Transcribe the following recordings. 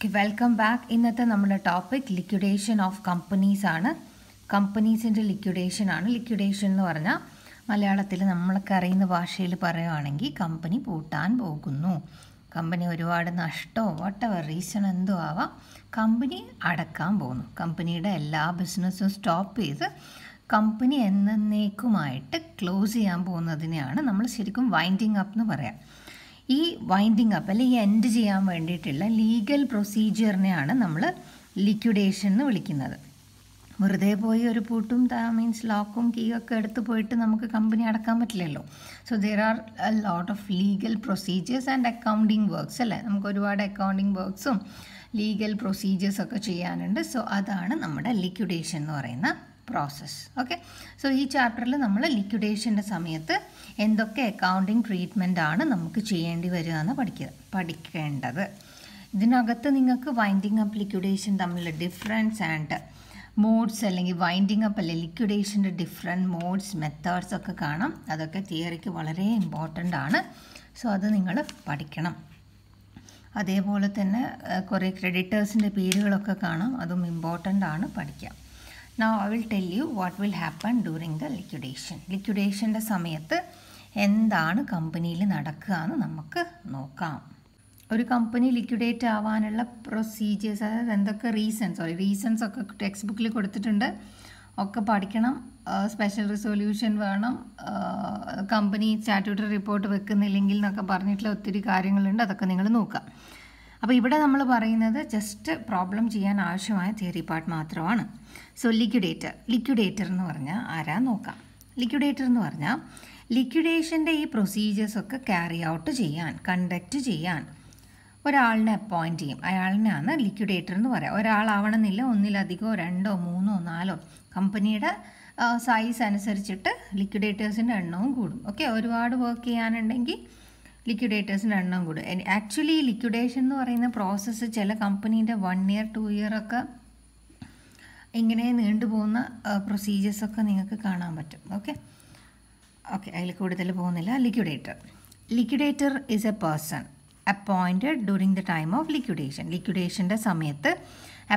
Okay welcome back ഇന്നത്തെ നമ്മുടെ topic liquidation of companies ആണ് കമ്പനീസിൻ്റെ ലിക്വിഡേഷൻ ആണ് ലിക്വിഡേഷൻ എന്ന് പറഞ്ഞാൽ മലയാളത്തിൽ നമ്മളൊക്കെ അറിയുന്ന ഭാഷയിൽ പറയുകയാണെങ്കിൽ കമ്പനി പൂട്ടാൻ പോകുന്നു കമ്പനി ഒരുപാട് നഷ്ടമോ വട്ടവർ റീസൺ എന്തോ ആവാം കമ്പനി അടക്കാൻ പോകുന്നു കമ്പനിയുടെ എല്ലാ ബിസിനസ്സും സ്റ്റോപ്പ് ചെയ്ത് കമ്പനി എന്നേക്കുമായിട്ട് ക്ലോസ് ചെയ്യാൻ പോകുന്നതിനെയാണ് നമ്മൾ ശരിക്കും വൈൻഡിങ് അപ്പ് എന്ന് പറയാം ഈ വൈൻഡിങ് അപ്പ് അല്ലെങ്കിൽ എൻഡ് ചെയ്യാൻ വേണ്ടിയിട്ടുള്ള ലീഗൽ പ്രൊസീജിയറിനെയാണ് നമ്മൾ ലിക്വിഡേഷൻ എന്ന് വിളിക്കുന്നത് വെറുതെ പോയി ഒരു പൂട്ടും മീൻസ് ലോക്കും കീയൊക്കെ എടുത്തു പോയിട്ട് നമുക്ക് കമ്പനി അടക്കാൻ പറ്റില്ലല്ലോ so there are a lot of legal procedures and accounting works അല്ലേ നമുക്ക് ഒരുപാട് അക്കൗണ്ടിങ് വർക്ക്സും ലീഗൽ പ്രൊസീജിയേഴ്സൊക്കെ ചെയ്യാനുണ്ട് സോ അതാണ് നമ്മുടെ ലിക്വിഡേഷൻ എന്ന് പറയുന്ന പ്രോസസ്സ് ഓക്കെ സോ ഈ ചാപ്റ്ററിൽ നമ്മൾ ലിക്വിഡേഷൻ്റെ സമയത്ത് എന്തൊക്കെ അക്കൗണ്ടിങ് ട്രീറ്റ്മെൻ്റ് ആണ് നമുക്ക് ചെയ്യേണ്ടി വരിക എന്ന് പഠിക്കുക പഠിക്കേണ്ടത് ഇതിനകത്ത് നിങ്ങൾക്ക് വൈൻഡിങ് അപ്പ് ലിക്വിഡേഷൻ തമ്മിലുള്ള ഡിഫറൻസ് ആൻഡ് മോഡ്സ് അല്ലെങ്കിൽ വൈൻഡിങ് അപ്പ് അല്ലെങ്കിൽ ലിക്വിഡേഷൻ്റെ ഡിഫറെൻ്റ് മോഡ്സ് മെത്തേഡ്സ് ഒക്കെ കാണാം അതൊക്കെ തിയറിക്ക് വളരെ ഇമ്പോർട്ടൻ്റ് ആണ് സോ അത് നിങ്ങൾ പഠിക്കണം അതേപോലെ തന്നെ കുറേ ക്രെഡിറ്റേഴ്സിൻ്റെ പേരുകളൊക്കെ കാണാം അതും ഇമ്പോർട്ടൻ്റ് ആണ് പഠിക്കാം Now I will tell you what will happen during the liquidation. ലിക്വിഡേഷൻ്റെ സമയത്ത് എന്താണ് കമ്പനിയിൽ നടക്കുക എന്ന് നമുക്ക് നോക്കാം ഒരു കമ്പനി ലിക്വിഡേറ്റ് ആവാനുള്ള പ്രൊസീജിയേഴ്സ് അതായത് എന്തൊക്കെ റീസൺസ് സോറി റീസൺസ് ഒക്കെ ടെക്സ്റ്റ് ബുക്കിൽ കൊടുത്തിട്ടുണ്ട് ഒക്കെ പഠിക്കണം സ്പെഷ്യൽ റിസൊല്യൂഷൻ വേണം കമ്പനി സ്റ്റാറ്റ്യൂട്ടറി റിപ്പോർട്ട് വെക്കുന്നില്ലെങ്കിൽ എന്നൊക്കെ പറഞ്ഞിട്ടുള്ള ഒത്തിരി കാര്യങ്ങളുണ്ട് അതൊക്കെ നിങ്ങൾ നോക്കുക അപ്പോൾ ഇവിടെ നമ്മൾ പറയുന്നത് ജസ്റ്റ് പ്രോബ്ലം ചെയ്യാൻ ആവശ്യമായ തിയറി പാർട്ട് മാത്രമാണ് സോ ലിക്വിഡേറ്റർ ലിക്വിഡേറ്റർ എന്ന് പറഞ്ഞാൽ ആരാ നോക്കാം ലിക്വിഡേറ്റർ എന്ന് പറഞ്ഞാൽ ലിക്വിഡേഷൻ്റെ ഈ പ്രൊസീജിയേഴ്സൊക്കെ ക്യാരി ഔട്ട് ചെയ്യാൻ കണ്ടക്റ്റ് ചെയ്യാൻ ഒരാളിനെ അപ്പോയിൻറ്റ് ചെയ്യും അയാളിനാണ് ലിക്വിഡേറ്റർ എന്ന് പറയാം ഒരാളാവണമെന്നില്ല ഒന്നിലധികമോ രണ്ടോ മൂന്നോ നാലോ കമ്പനിയുടെ സൈസ് അനുസരിച്ചിട്ട് ലിക്വിഡേറ്റേഴ്സിൻ്റെ എണ്ണവും കൂടും ഓക്കെ ഒരുപാട് വർക്ക് ചെയ്യാനുണ്ടെങ്കിൽ ലിക്വിഡേറ്റേഴ്സിൻ്റെ എണ്ണം കൂടും ആക്ച്വലി ലിക്വിഡേഷൻ എന്ന് പറയുന്ന പ്രോസസ്സ് ചില കമ്പനീൻ്റെ വൺ ഇയർ ടു ഇയർ ഒക്കെ ഇങ്ങനെ നീണ്ടുപോകുന്ന പ്രൊസീജിയേഴ്സൊക്കെ നിങ്ങൾക്ക് കാണാൻ പറ്റും ഓക്കെ ഓക്കെ അതിൽ കൂടുതൽ പോകുന്നില്ല liquidator liquidator is a person appointed during the time of liquidation ലിക്വിഡേഷൻ്റെ സമയത്ത്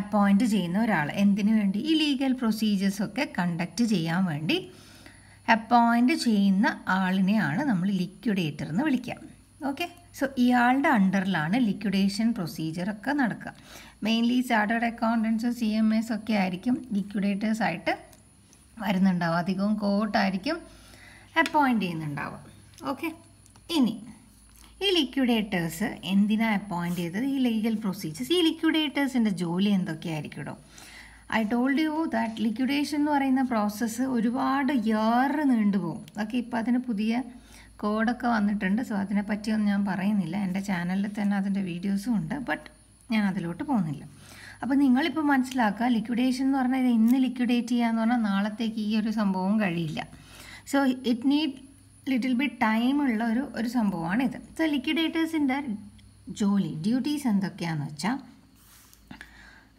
അപ്പോയിൻറ്റ് ചെയ്യുന്ന ഒരാൾ എന്തിനു വേണ്ടി ഈ ലീഗൽ പ്രൊസീജിയേഴ്സൊക്കെ കണ്ടക്റ്റ് ചെയ്യാൻ വേണ്ടി അപ്പോയിൻറ്റ് ചെയ്യുന്ന ആളിനെയാണ് നമ്മൾ ലിക്വിഡേറ്റർ എന്ന് വിളിക്കുക ഓക്കെ സോ ഇയാളുടെ അണ്ടറിലാണ് ലിക്വിഡേഷൻ പ്രൊസീജിയറൊക്കെ നടക്കുക mainly chartered accountants C M S ഒക്കെ ആയിരിക്കും ലിക്വിഡേറ്റേഴ്സ് ആയിട്ട് വരുന്നുണ്ടാവും അധികവും കോർട്ടായിരിക്കും അപ്പോയിൻ്റ് ചെയ്യുന്നുണ്ടാവും ഓക്കെ ഇനി ഈ ലിക്വിഡേറ്റേഴ്സ് എന്തിനാണ് അപ്പോയിൻ്റ് ചെയ്തത് ഈ ലീഗൽ പ്രൊസീജിയേഴ്സ് ഈ ലിക്വിഡേറ്റേഴ്സിൻ്റെ ജോലി എന്തൊക്കെയായിരിക്കുമോ I told you that liquidation എന്ന് പറയുന്ന പ്രോസസ്സ് ഒരുപാട് ഇയർ നീണ്ടുപോകും ഓക്കെ ഇപ്പോൾ അതിന് പുതിയ കോഡൊക്കെ വന്നിട്ടുണ്ട് സോ അതിനെപ്പറ്റിയൊന്നും ഞാൻ പറയുന്നില്ല എൻ്റെ ചാനലിൽ തന്നെ അതിൻ്റെ വീഡിയോസും ഉണ്ട് ബട്ട് ഞാൻ അതിലോട്ട് പോകുന്നില്ല അപ്പോൾ നിങ്ങളിപ്പോൾ മനസ്സിലാക്കുക ലിക്വിഡേഷൻ എന്ന് പറഞ്ഞാൽ ഇത് ഇന്ന് ലിക്വിഡേറ്റ് ചെയ്യാന്ന് പറഞ്ഞാൽ നാളത്തേക്ക് ഈ ഒരു സംഭവം കഴിയില്ല so it need little time ഉള്ള ഒരു ഒരു ഇത് സോ ലിക്വിഡേറ്റേഴ്സിൻ്റെ ജോലി ഡ്യൂട്ടീസ് എന്തൊക്കെയാണെന്ന് വെച്ചാൽ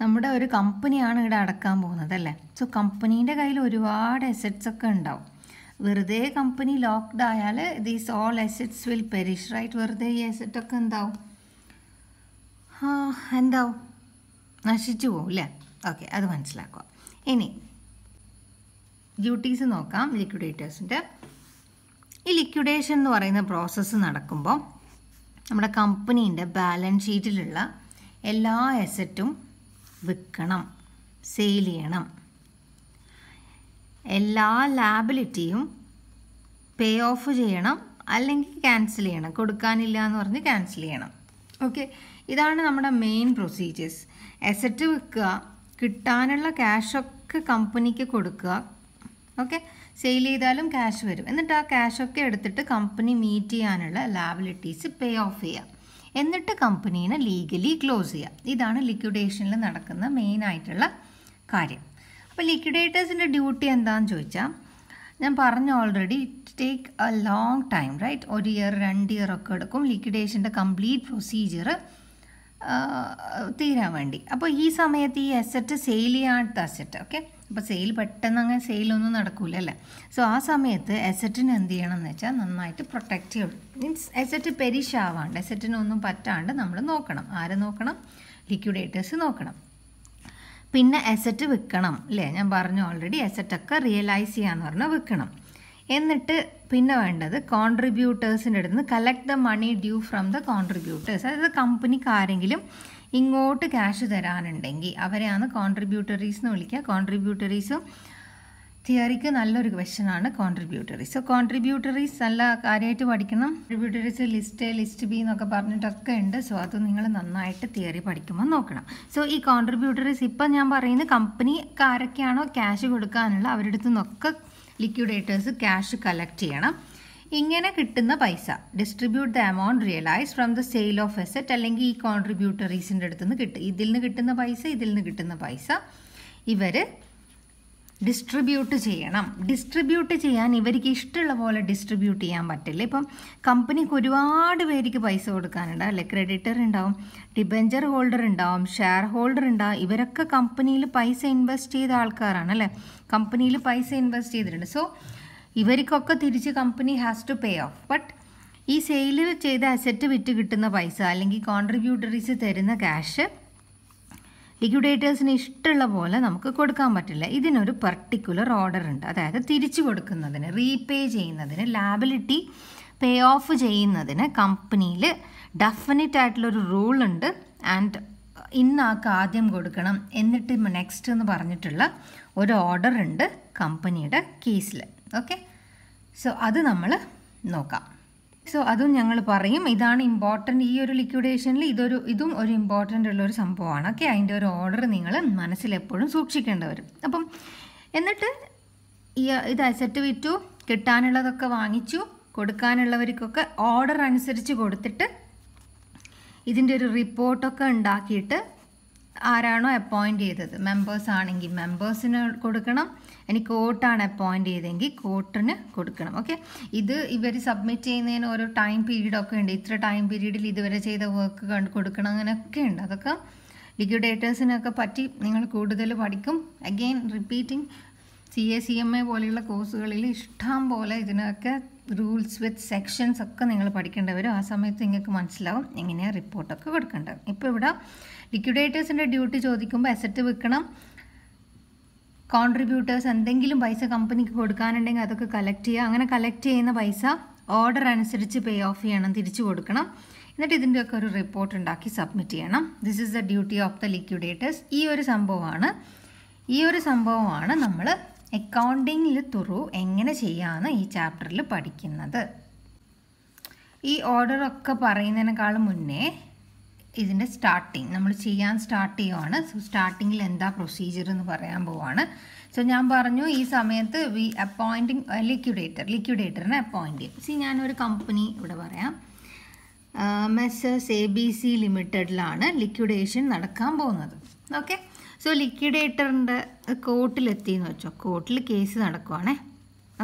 നമ്മുടെ ഒരു കമ്പനിയാണ് ഇവിടെ അടക്കാൻ പോകുന്നത് അല്ലേ സോ കമ്പനീൻ്റെ കയ്യിൽ ഒരുപാട് അസറ്റ്സ് ഒക്കെ ഉണ്ടാവും വെറുതെ കമ്പനി ലോക്ക്ഡ് ആയാൽ these all assets will perish right വെറുതെ ഈ അസെറ്റൊക്കെ എന്താവും എന്താവും നശിച്ചു പോവും അല്ലേ ഓക്കെ അത് മനസ്സിലാക്കുക ഇനി ഡ്യൂട്ടീസ് നോക്കാം ലിക്വിഡേറ്റേഴ്സിൻ്റെ ഈ ലിക്വിഡേഷൻ എന്ന് പറയുന്ന പ്രോസസ്സ് നടക്കുമ്പോൾ നമ്മുടെ കമ്പനീൻ്റെ ബാലൻസ് ഷീറ്റിലുള്ള എല്ലാ അസറ്റും വിൽക്കണം സെയിൽ ചെയ്യണം എല്ലാ ലാബിലിറ്റിയും പേ ഓഫ് ചെയ്യണം അല്ലെങ്കിൽ ക്യാൻസൽ ചെയ്യണം കൊടുക്കാനില്ല എന്ന് പറഞ്ഞ് ക്യാൻസൽ ചെയ്യണം ഓക്കെ ഇതാണ് നമ്മുടെ മെയിൻ പ്രൊസീജിയേഴ്സ് അസറ്റ് വിൽക്കുക കിട്ടാനുള്ള ക്യാഷൊക്കെ കമ്പനിക്ക് കൊടുക്കുക ഓക്കെ സെയിൽ ചെയ്താലും ക്യാഷ് വരും എന്നിട്ട് ആ ക്യാഷൊക്കെ എടുത്തിട്ട് കമ്പനി മീറ്റ് ചെയ്യാനുള്ള ലാബിലിറ്റീസ് പേ ഓഫ് ചെയ്യുക എന്നിട്ട് കമ്പനീനെ ലീഗലി ക്ലോസ് ചെയ്യുക ഇതാണ് ലിക്വിഡേഷനിൽ നടക്കുന്ന മെയിൻ ആയിട്ടുള്ള കാര്യം അപ്പോൾ ലിക്വിഡേറ്റേഴ്സിൻ്റെ ഡ്യൂട്ടി എന്താണെന്ന് ചോദിച്ചാൽ ഞാൻ പറഞ്ഞു already it take a long time right ഒരു ഇയർ രണ്ട് ഇയർ ഒക്കെ എടുക്കും ലിക്വിഡേഷൻ്റെ കംപ്ലീറ്റ് പ്രൊസീജിയർ തീരാൻ വേണ്ടി അപ്പോൾ ഈ സമയത്ത് ഈ അസറ്റ് സെയിൽ ചെയ്യാത്ത അസറ്റ് ഓക്കെ അപ്പോൾ സെയിൽ പെട്ടെന്ന് അങ്ങനെ സെയിലൊന്നും നടക്കില്ല അല്ലേ സോ ആ സമയത്ത് അസറ്റിന് എന്ത് ചെയ്യണം എന്ന് വെച്ചാൽ നന്നായിട്ട് പ്രൊട്ടക്റ്റ് ചെയ്യണം മീൻസ് അസറ്റ് പെരിഷാവാണ്ട് അസറ്റിനൊന്നും പറ്റാണ്ട് നമ്മൾ നോക്കണം ആരെ നോക്കണം ലിക്വിഡേറ്റേഴ്സ് നോക്കണം പിന്നെ അസറ്റ് വിൽക്കണം അല്ലേ ഞാൻ പറഞ്ഞു ഓൾറെഡി അസറ്റൊക്കെ റിയലൈസ് ചെയ്യാന്ന് പറഞ്ഞാൽ വിൽക്കണം എന്നിട്ട് പിന്നെ വേണ്ടത് കോൺട്രിബ്യൂട്ടേഴ്സിൻ്റെ അടുത്ത് നിന്ന് collect the money due from the contributors അതായത് കമ്പനിക്ക് ആരെങ്കിലും ഇങ്ങോട്ട് ക്യാഷ് തരാനുണ്ടെങ്കിൽ അവരെയാണ് കോൺട്രിബ്യൂട്ടറീസ് എന്ന് വിളിക്കുക കോൺട്രിബ്യൂട്ടറീസും തിയറിക്ക് നല്ലൊരു ക്വസ്റ്റ്യനാണ് കോൺട്രിബ്യൂട്ടറീസ് സോ കോൺട്രിബ്യൂട്ടറീസ് നല്ല കാര്യമായിട്ട് പഠിക്കണം contributories list A list B എന്നൊക്കെ പറഞ്ഞിട്ടൊക്കെ ഉണ്ട് സോ അത് നിങ്ങൾ നന്നായിട്ട് തിയറി പഠിക്കുമ്പോൾ നോക്കണം സോ ഈ കോൺട്രിബ്യൂട്ടറീസ് ഇപ്പം ഞാൻ പറയുന്നത് ആരൊക്കെയാണോ ക്യാഷ് കൊടുക്കാനുള്ള അവരുടെ അടുത്ത് നിന്നൊക്കെ ലിക്വിഡേറ്റേഴ്സ് ക്യാഷ് കളക്ട് ചെയ്യണം ഇങ്ങനെ കിട്ടുന്ന പൈസ distribute the amount realise from the sale of asset അല്ലെങ്കിൽ ഈ കോൺട്രിബ്യൂട്ടറീസിൻ്റെ അടുത്തുനിന്ന് കിട്ടും ഇതിൽ നിന്ന് കിട്ടുന്ന പൈസ ഇതിൽ നിന്ന് കിട്ടുന്ന പൈസ ഇവർ ഡിസ്ട്രിബ്യൂട്ട് ചെയ്യണം ഡിസ്ട്രിബ്യൂട്ട് ചെയ്യാൻ ഇവർക്ക് ഇഷ്ടമുള്ള പോലെ ഡിസ്ട്രിബ്യൂട്ട് ചെയ്യാൻ പറ്റില്ല ഇപ്പം കമ്പനിക്ക് ഒരുപാട് പേർക്ക് പൈസ കൊടുക്കാനുണ്ട് അല്ലെ ക്രെഡിറ്റർ ഉണ്ടാവും ഡിബഞ്ചർ ഹോൾഡർ ഉണ്ടാവും ഷെയർ ഹോൾഡർ ഉണ്ടാവും ഇവരൊക്കെ കമ്പനിയിൽ പൈസ ഇൻവെസ്റ്റ് ചെയ്ത ആൾക്കാരാണ് അല്ലേ കമ്പനിയിൽ പൈസ ഇൻവെസ്റ്റ് ചെയ്തിട്ടുണ്ട് സോ ഇവർക്കൊക്കെ തിരിച്ച് company has to pay off but ഈ സെയിൽ ചെയ്ത അസറ്റ് വിറ്റ് കിട്ടുന്ന പൈസ അല്ലെങ്കിൽ കോൺട്രിബ്യൂട്ടറീസ് തരുന്ന ക്യാഷ് ലിക്വിഡേറ്റേഴ്സിന് ഇഷ്ടമുള്ള പോലെ നമുക്ക് കൊടുക്കാൻ പറ്റില്ല ഇതിനൊരു പർട്ടിക്കുലർ ഓർഡർ ഉണ്ട് അതായത് തിരിച്ചു കൊടുക്കുന്നതിന് റീപേ ചെയ്യുന്നതിന് ലാബിലിറ്റി പേ ഓഫ് ചെയ്യുന്നതിന് കമ്പനിയിൽ ഡെഫിനറ്റ് ആയിട്ടുള്ളൊരു റൂൾ ഉണ്ട് ആൻഡ് ആൾക്ക് ആദ്യം കൊടുക്കണം എന്നിട്ട് നെക്സ്റ്റ് എന്ന് പറഞ്ഞിട്ടുള്ള ഒരു ഓർഡർ ഉണ്ട് കമ്പനിയുടെ കേസിൽ ഓക്കെ സോ അത് നമ്മൾ നോക്കാം സോ അതും ഞങ്ങൾ പറയും ഇതാണ് ഇമ്പോർട്ടൻ്റ് ഈ ഒരു ലിക്വിഡേഷനിൽ ഇതൊരു ഇതും ഒരു ഇമ്പോർട്ടൻ്റ് ഉള്ളൊരു സംഭവമാണ് ഓക്കെ അതിൻ്റെ ഒരു ഓർഡർ നിങ്ങൾ മനസ്സിലെപ്പോഴും സൂക്ഷിക്കേണ്ടി വരും അപ്പം എന്നിട്ട് ഈ ഇത് അസറ്റ് വിറ്റു കിട്ടാനുള്ളതൊക്കെ വാങ്ങിച്ചു കൊടുക്കാനുള്ളവർക്കൊക്കെ ഓർഡർ അനുസരിച്ച് കൊടുത്തിട്ട് ഇതിൻ്റെ ഒരു റിപ്പോർട്ടൊക്കെ ഉണ്ടാക്കിയിട്ട് ആരാണോ അപ്പോയിൻ്റ് ചെയ്തത് മെമ്പേഴ്സ് ആണെങ്കിൽ മെമ്പേഴ്സിന് കൊടുക്കണം ഇനി കോട്ടാണ് അപ്പോയിൻ്റ് ചെയ്തെങ്കിൽ കോട്ടിന് കൊടുക്കണം ഓക്കെ ഇത് ഇവർ സബ്മിറ്റ് ചെയ്യുന്നതിന് ഓരോ ടൈം പീരീഡൊക്കെ ഉണ്ട് ഇത്ര ടൈം പീരീഡിൽ ഇതുവരെ ചെയ്ത വർക്ക് കണ്ട് കൊടുക്കണം അങ്ങനെയൊക്കെ ഉണ്ട് അതൊക്കെ ലിക്വിഡേറ്റേഴ്സിനൊക്കെ പറ്റി നിങ്ങൾ കൂടുതൽ പഠിക്കും again repeating C A C M A പോലെയുള്ള കോഴ്സുകളിൽ ഇഷ്ടം പോലെ ഇതിനൊക്കെ റൂൾസ് വിത്ത് സെക്ഷൻസ് ഒക്കെ നിങ്ങൾ പഠിക്കേണ്ടി വരും ആ സമയത്ത് നിങ്ങൾക്ക് മനസ്സിലാവും എങ്ങനെയാണ് റിപ്പോർട്ടൊക്കെ കൊടുക്കേണ്ടത് ഇപ്പോൾ ഇവിടെ ലിക്വിഡേറ്റേഴ്സിൻ്റെ ഡ്യൂട്ടി ചോദിക്കുമ്പോൾ അസറ്റ് വിൽക്കണം കോൺട്രിബ്യൂട്ടേഴ്സ് എന്തെങ്കിലും പൈസ കമ്പനിക്ക് കൊടുക്കാനുണ്ടെങ്കിൽ അതൊക്കെ കളക്ട് ചെയ്യുക അങ്ങനെ കളക്ട് ചെയ്യുന്ന പൈസ ഓർഡർ അനുസരിച്ച് പേ ഓഫ് ചെയ്യണം തിരിച്ചു കൊടുക്കണം എന്നിട്ട് ഇതിൻ്റെയൊക്കെ ഒരു റിപ്പോർട്ട് ഉണ്ടാക്കി സബ്മിറ്റ് ചെയ്യണം this is the duty of the liquidators ഈ ഒരു സംഭവമാണ് ഈ ഒരു സംഭവമാണ് നമ്മൾ അക്കൗണ്ടിങ്ങിൽ തുറു എങ്ങനെ ചെയ്യാമെന്ന് ഈ ചാപ്റ്ററിൽ പഠിക്കുന്നത് ഈ ഓർഡറൊക്കെ പറയുന്നതിനേക്കാൾ മുന്നേ ഇതിൻ്റെ സ്റ്റാർട്ടിങ് നമ്മൾ ചെയ്യാൻ സ്റ്റാർട്ട് ചെയ്യുവാണ് സോ സ്റ്റാർട്ടിങ്ങിൽ എന്താ പ്രൊസീജിയർ എന്ന് പറയാൻ പോവാണ് സോ ഞാൻ പറഞ്ഞു ഈ സമയത്ത് വി അപ്പോയിൻറ്റിങ് ലിക്വിഡേറ്റർ ലിക്വിഡേറ്ററിനെ അപ്പോയിൻറ്റ് ചെയ്യും സി ഞാനൊരു കമ്പനി ഇവിടെ പറയാം മെസ്സേഴ്സ് എ ബി സി ലിമിറ്റഡിലാണ് ലിക്വിഡേഷൻ നടക്കാൻ പോകുന്നത് ഓക്കെ സോ ലിക്വിഡേറ്ററിൻ്റെ കോർട്ടിലെത്തിയെന്ന് വെച്ചോ കോർട്ടിൽ കേസ് നടക്കുവാണേ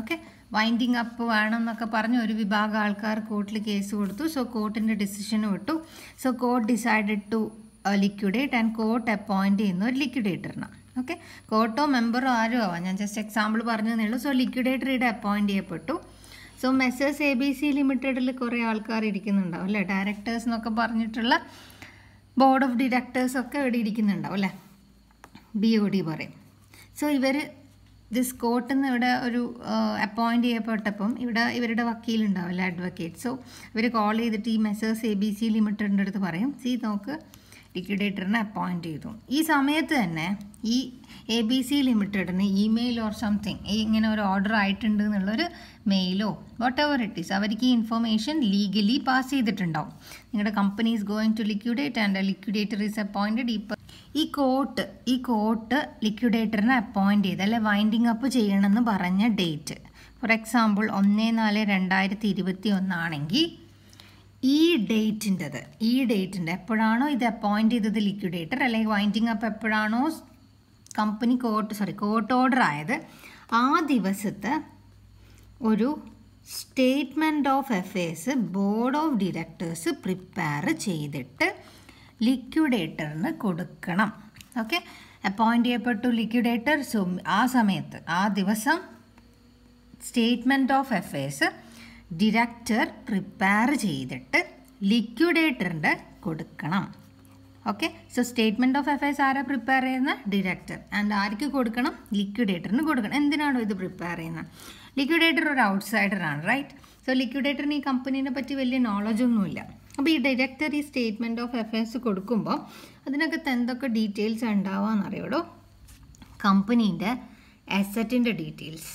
ഓക്കെ വൈൻഡിങ് അപ്പ് വേണമെന്നൊക്കെ പറഞ്ഞ് ഒരു വിഭാഗം ആൾക്കാർ കോർട്ടിൽ കേസ് കൊടുത്തു സോ കോർട്ടിൻ്റെ ഡിസിഷന് വിട്ടു so court decided to liquidate and court appoint ചെയ്യുന്ന ഒരു ലിക്വിഡേറ്ററിനാണ് ഓക്കെ കോർട്ടോ മെമ്പറോ ആരോ ആവാം ഞാൻ ജസ്റ്റ് എക്സാമ്പിൾ പറഞ്ഞു തന്നെയുള്ളൂ സോ ലിക്വിഡേറ്ററിയുടെ അപ്പോയിൻറ്റ് ചെയ്യപ്പെട്ടു so Messrs A B C ലിമിറ്റഡിൽ കുറേ ആൾക്കാർ ഇരിക്കുന്നുണ്ടാവും അല്ലേ ഡയറക്ടേഴ്സ് എന്നൊക്കെ പറഞ്ഞിട്ടുള്ള ബോർഡ് ഓഫ് ഡിറക്ടേഴ്സൊക്കെ ഇവിടെ ഇരിക്കുന്നുണ്ടാവും അല്ലേ ബി ഒ ഡി പറയും സോ ഇവർ ദിസ് കോർട്ട് എന്ന് ഇവിടെ ഒരു അപ്പോയിൻ്റ് ചെയ്യപ്പെട്ടപ്പം ഇവിടെ ഇവരുടെ വക്കീലുണ്ടാവില്ല അഡ്വക്കേറ്റ് സോ ഇവർ കോൾ ചെയ്തിട്ട് ഈ മെസേഴ്സ് എ ബി സി ലിമിറ്റഡിൻ്റെ അടുത്ത് പറയും സി നോക്ക് ലിക്വിഡേറ്ററിനെ അപ്പോയിൻറ്റ് ചെയ്തു ഈ സമയത്ത് തന്നെ ഈ എ ബി സി ലിമിറ്റഡിന് ഇമെയിൽ ഓർ സംതിങ് ഇങ്ങനെ ഒരു ഓർഡർ ആയിട്ടുണ്ട് എന്നുള്ളൊരു മെയിലോ വാട്ട് എവർ ഇറ്റ് ഈസ് അവർക്ക് ഈ ഇൻഫർമേഷൻ ലീഗലി പാസ് ചെയ്തിട്ടുണ്ടാവും നിങ്ങളുടെ company is going to liquidate and liquidator is appointed ഈ ഈ കോട്ട് ഈ കോട്ട് ലിക്വിഡേറ്ററിനെ അപ്പോയിൻറ്റ് ചെയ്ത് അല്ലെ വൈൻഡിങ് അപ്പ് ചെയ്യണമെന്ന് പറഞ്ഞ ഡേറ്റ് ഫോർ എക്സാമ്പിൾ ഒന്ന് നാല് രണ്ടായിരത്തി ഇരുപത്തി ഒന്നാണെങ്കിൽ ഈ ഡേറ്റിൻ്റെത് ഈ ഡേറ്റിൻ്റെ എപ്പോഴാണോ ഇത് അപ്പോയിൻ്റ് ചെയ്തത് ലിക്വിഡേറ്റർ അല്ലെങ്കിൽ വൈൻഡിങ് അപ്പ് എപ്പോഴാണോ company court sorry court order ആയത് ആ ദിവസത്തെ ഒരു statement of affairs board of directors prepare ചെയ്തിട്ട് ലിക്വിഡേറ്ററിന് കൊടുക്കണം ഓക്കെ അപ്പോയിൻ്റ് ചെയ്യപ്പെട്ടു ലിക്വിഡേറ്റർ സോ ആ സമയത്ത് ആ ദിവസം statement of affairs director prepare ചെയ്തിട്ട് ലിക്വിഡേറ്ററിൻ്റെ കൊടുക്കണം okay so statement of affairs ആരാ പ്രിപ്പയർ ചെയ്യുന്ന ഡിറക്ടർ ആൻഡ് ആർക്ക് കൊടുക്കണം ലിക്വിഡേറ്ററിന് കൊടുക്കണം എന്തിനാണോ ഇത് പ്രിപ്പയർ ചെയ്യുന്നത് ലിക്വിഡേറ്റർ ഒരു ഔട്ട്സൈഡറാണ് റൈറ്റ് സോ ലിക്വിഡേറ്ററിന് ഈ കമ്പനീനെ പറ്റി വലിയ നോളജൊന്നുമില്ല അപ്പോൾ ഈ ഡയറക്ടർ ഈ സ്റ്റേറ്റ്മെൻറ്റ് ഓഫ് എഫേഴ്സ് കൊടുക്കുമ്പോൾ അതിനകത്ത് എന്തൊക്കെ ഡീറ്റെയിൽസ് ഉണ്ടാവുക എന്നറിയടോ കമ്പനീൻ്റെ അസറ്റിൻ്റെ ഡീറ്റെയിൽസ്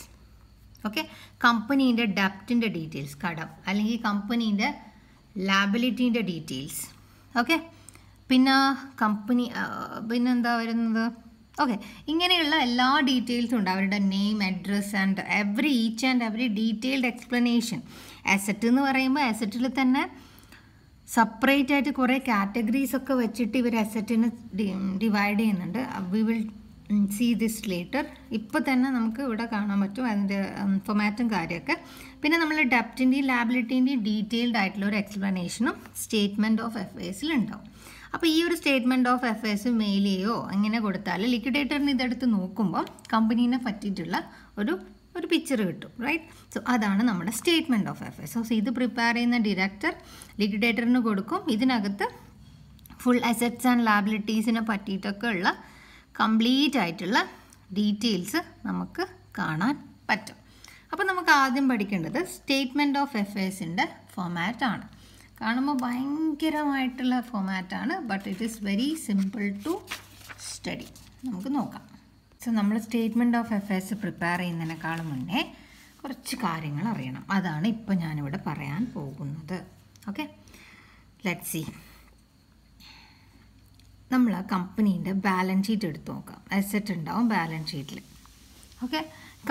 ഓക്കെ കമ്പനീൻ്റെ ഡെപ്റ്റിൻ്റെ ഡീറ്റെയിൽസ് കടം അല്ലെങ്കിൽ കമ്പനീൻ്റെ ലാബിലിറ്റീൻ്റെ ഡീറ്റെയിൽസ് ഓക്കെ പിന്നെ കമ്പനി പിന്നെന്താ വരുന്നത് ഓക്കെ ഇങ്ങനെയുള്ള എല്ലാ ഡീറ്റെയിൽസും ഉണ്ട് അവരുടെ name address and every each and every detailed explanation asset എന്ന് പറയുമ്പോൾ അസറ്റിൽ തന്നെ സെപ്പറേറ്റ് ആയിട്ട് കുറേ കാറ്റഗറീസ് ഒക്കെ വെച്ചിട്ട് ഇവർ അസറ്റിനെ ഡിവൈഡ് ചെയ്യുന്നുണ്ട് we will see this later ഇപ്പോൾ തന്നെ നമുക്ക് ഇവിടെ കാണാൻ പറ്റും അതിൻ്റെ ഫൊമാറ്റും കാര്യമൊക്കെ പിന്നെ നമ്മൾ ഡെപ്റ്റിൻ്റെയും ലാബിലിറ്റിൻ്റെയും ഡീറ്റെയിൽഡ് ആയിട്ടുള്ള ഒരു എക്സ്പ്ലനേഷനും സ്റ്റേറ്റ്മെൻറ്റ് ഓഫ് എഫ് എസിൽ ഉണ്ടാവും അപ്പോൾ ഈ ഒരു statement of F S mail ചെയ്യോ അങ്ങനെ കൊടുത്താൽ ലിക്വിഡേറ്ററിന് ഇതെടുത്ത് നോക്കുമ്പോൾ കമ്പനീനെ പറ്റിയിട്ടുള്ള ഒരു ഒരു പിക്ചർ കിട്ടും റൈറ്റ് സോ അതാണ് നമ്മുടെ statement of F S so ഇത് പ്രിപ്പയർ ചെയ്യുന്ന ഡിറക്ടർ ലിക്വിഡേറ്ററിന് കൊടുക്കും ഇതിനകത്ത് ഫുൾ അസെറ്റ്സ് ആൻഡ് ലാബിലിറ്റീസിനെ പറ്റിയിട്ടൊക്കെ ഉള്ള കംപ്ലീറ്റ് ആയിട്ടുള്ള ഡീറ്റെയിൽസ് നമുക്ക് കാണാൻ പറ്റും അപ്പോൾ നമുക്ക് ആദ്യം പഠിക്കേണ്ടത് സ്റ്റേറ്റ്മെൻറ്റ് ഓഫ് എഫേഴ്സിൻ്റെ ഫോമാറ്റ് ആണ് കാണുമ്പോൾ ഭയങ്കരമായിട്ടുള്ള ഫോമാറ്റാണ് but it is very simple to study നമുക്ക് നോക്കാം സോ നമ്മൾ സ്റ്റേറ്റ്മെൻറ്റ് ഓഫ് എഫേഴ്സ് പ്രിപ്പയർ ചെയ്യുന്നതിനേക്കാളും മുന്നേ കുറച്ച് കാര്യങ്ങൾ അറിയണം അതാണ് ഇപ്പോൾ ഞാനിവിടെ പറയാൻ പോകുന്നത് ഓക്കെ ലെറ്റ് സി നമ്മൾ ആ കമ്പനീൻ്റെ ബാലൻസ് ഷീറ്റ് എടുത്ത് നോക്കാം അസറ്റ് ഉണ്ടാവും ബാലൻസ് ഷീറ്റിൽ ഓക്കെ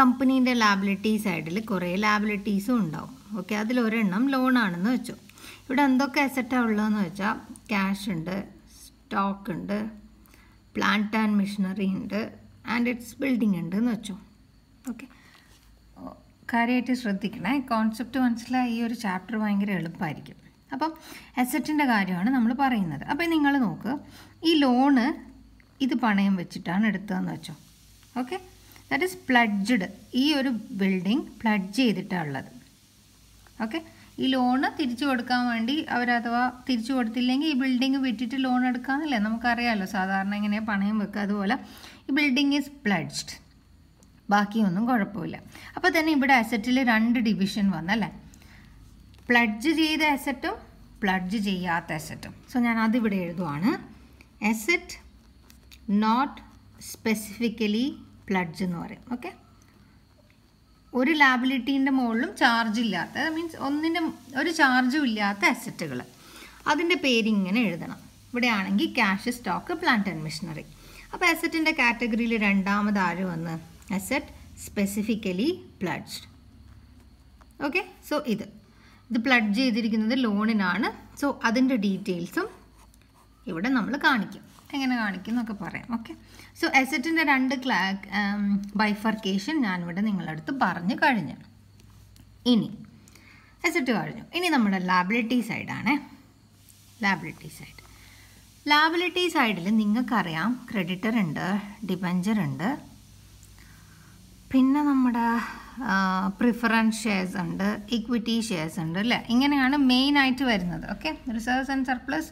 കമ്പനീൻ്റെ ലാബിലിറ്റീസ് സൈഡിൽ കുറേ ലാബിലിറ്റീസും ഉണ്ടാവും ഓക്കെ അതിലൊരെണ്ണം ലോണാണെന്ന് വെച്ചു ഇവിടെ എന്തൊക്കെ അസെറ്റാണ് ഉള്ളതെന്ന് വെച്ചാൽ ക്യാഷ് ഉണ്ട് സ്റ്റോക്ക് ഉണ്ട് പ്ലാന്റ് ആൻഡ് മെഷീനറി ഉണ്ട് ആൻഡ് ഇറ്റ്സ് ബിൽഡിംഗ് ഉണ്ട് എന്ന് വെച്ചു ഓക്കെ കാര്യമായിട്ട് ശ്രദ്ധിക്കണേ കോൺസെപ്റ്റ് മനസ്സിലായി ഈ ഒരു ചാപ്റ്റർ ഭയങ്കര എളുപ്പമായിരിക്കും അപ്പം അസറ്റിൻ്റെ കാര്യമാണ് നമ്മൾ പറയുന്നത് അപ്പം നിങ്ങൾ നോക്ക് ഈ ലോണ് ഇത് പണയം വെച്ചിട്ടാണ് എടുത്തതെന്ന് വെച്ചോ ഓക്കെ ദാറ്റ് ഈസ് പ്ലഡ്ജ്ഡ് ഈ ഒരു ബിൽഡിംഗ് പ്ലഡ്ജ് ചെയ്തിട്ടാണ് ഉള്ളത് ഓക്കെ ഈ ലോണ് തിരിച്ചു കൊടുക്കാൻ വേണ്ടി അവരഥവാ തിരിച്ചു കൊടുത്തില്ലെങ്കിൽ ഈ ബിൽഡിംഗ് വിട്ടിട്ട് ലോൺ എടുക്കാമെന്നില്ലേ നമുക്കറിയാമല്ലോ സാധാരണ ഇങ്ങനെ പണയം വെക്കുക അതുപോലെ ഈ ബിൽഡിംഗ് ഈസ് പ്ലഡ്ജ്ഡ് ബാക്കിയൊന്നും കുഴപ്പമില്ല അപ്പോൾ തന്നെ ഇവിടെ അസറ്റിൽ രണ്ട് ഡിവിഷൻ വന്നല്ലേ പ്ലഡ്ജ് ചെയ്ത അസറ്റും പ്ലഡ്ജ് ചെയ്യാത്ത അസറ്റും സോ ഞാൻ അതിവിടെ എഴുതുവാണ് അസറ്റ് നോട്ട് സ്പെസിഫിക്കലി പ്ലഡ്ജ് എന്ന് പറയും ഓക്കെ ഒരു ലാബിലിറ്റീൻ്റെ മുകളിലും ചാർജ് ഇല്ലാത്ത മീൻസ് ഒന്നിൻ്റെ ഒരു ചാർജും ഇല്ലാത്ത അസറ്റുകൾ അതിൻ്റെ പേര് ഇങ്ങനെ എഴുതണം ഇവിടെ ആണെങ്കിൽ cash stock plant and machinery അപ്പോൾ അസറ്റിൻ്റെ കാറ്റഗറിയിൽ രണ്ടാമത് ആര് വന്ന് asset specifically pledge okay so ഇത് ഇത് പ്ലഡ് ചെയ്തിരിക്കുന്നത് ലോണിനാണ് സോ അതിൻ്റെ ഡീറ്റെയിൽസും ഇവിടെ നമ്മൾ കാണിക്കും എങ്ങനെ കാണിക്കും എന്നൊക്കെ പറയാം ഓക്കെ സോ എസെറ്റിൻ്റെ രണ്ട് ക്ലാ ബൈഫർക്കേഷൻ ഞാനിവിടെ നിങ്ങളടുത്ത് പറഞ്ഞു കഴിഞ്ഞു ഇനി അസറ്റ് കഴിഞ്ഞു ഇനി നമ്മുടെ ലാബിലിറ്റി സൈഡാണേ ലാബിലിറ്റി സൈഡ് ലാബിലിറ്റി സൈഡിൽ നിങ്ങൾക്കറിയാം ക്രെഡിറ്റർ ഉണ്ട് ഡിബഞ്ചർ ഉണ്ട് പിന്നെ നമ്മുടെ പ്രിഫറൻസ് ഷെയർസ് ഉണ്ട് ഇക്വിറ്റി ഷെയർസ് ഉണ്ട് അല്ലേ ഇങ്ങനെയാണ് മെയിൻ ആയിട്ട് വരുന്നത് ഓക്കെ റിസർവ്സ് ആൻഡ് സർപ്ലസ്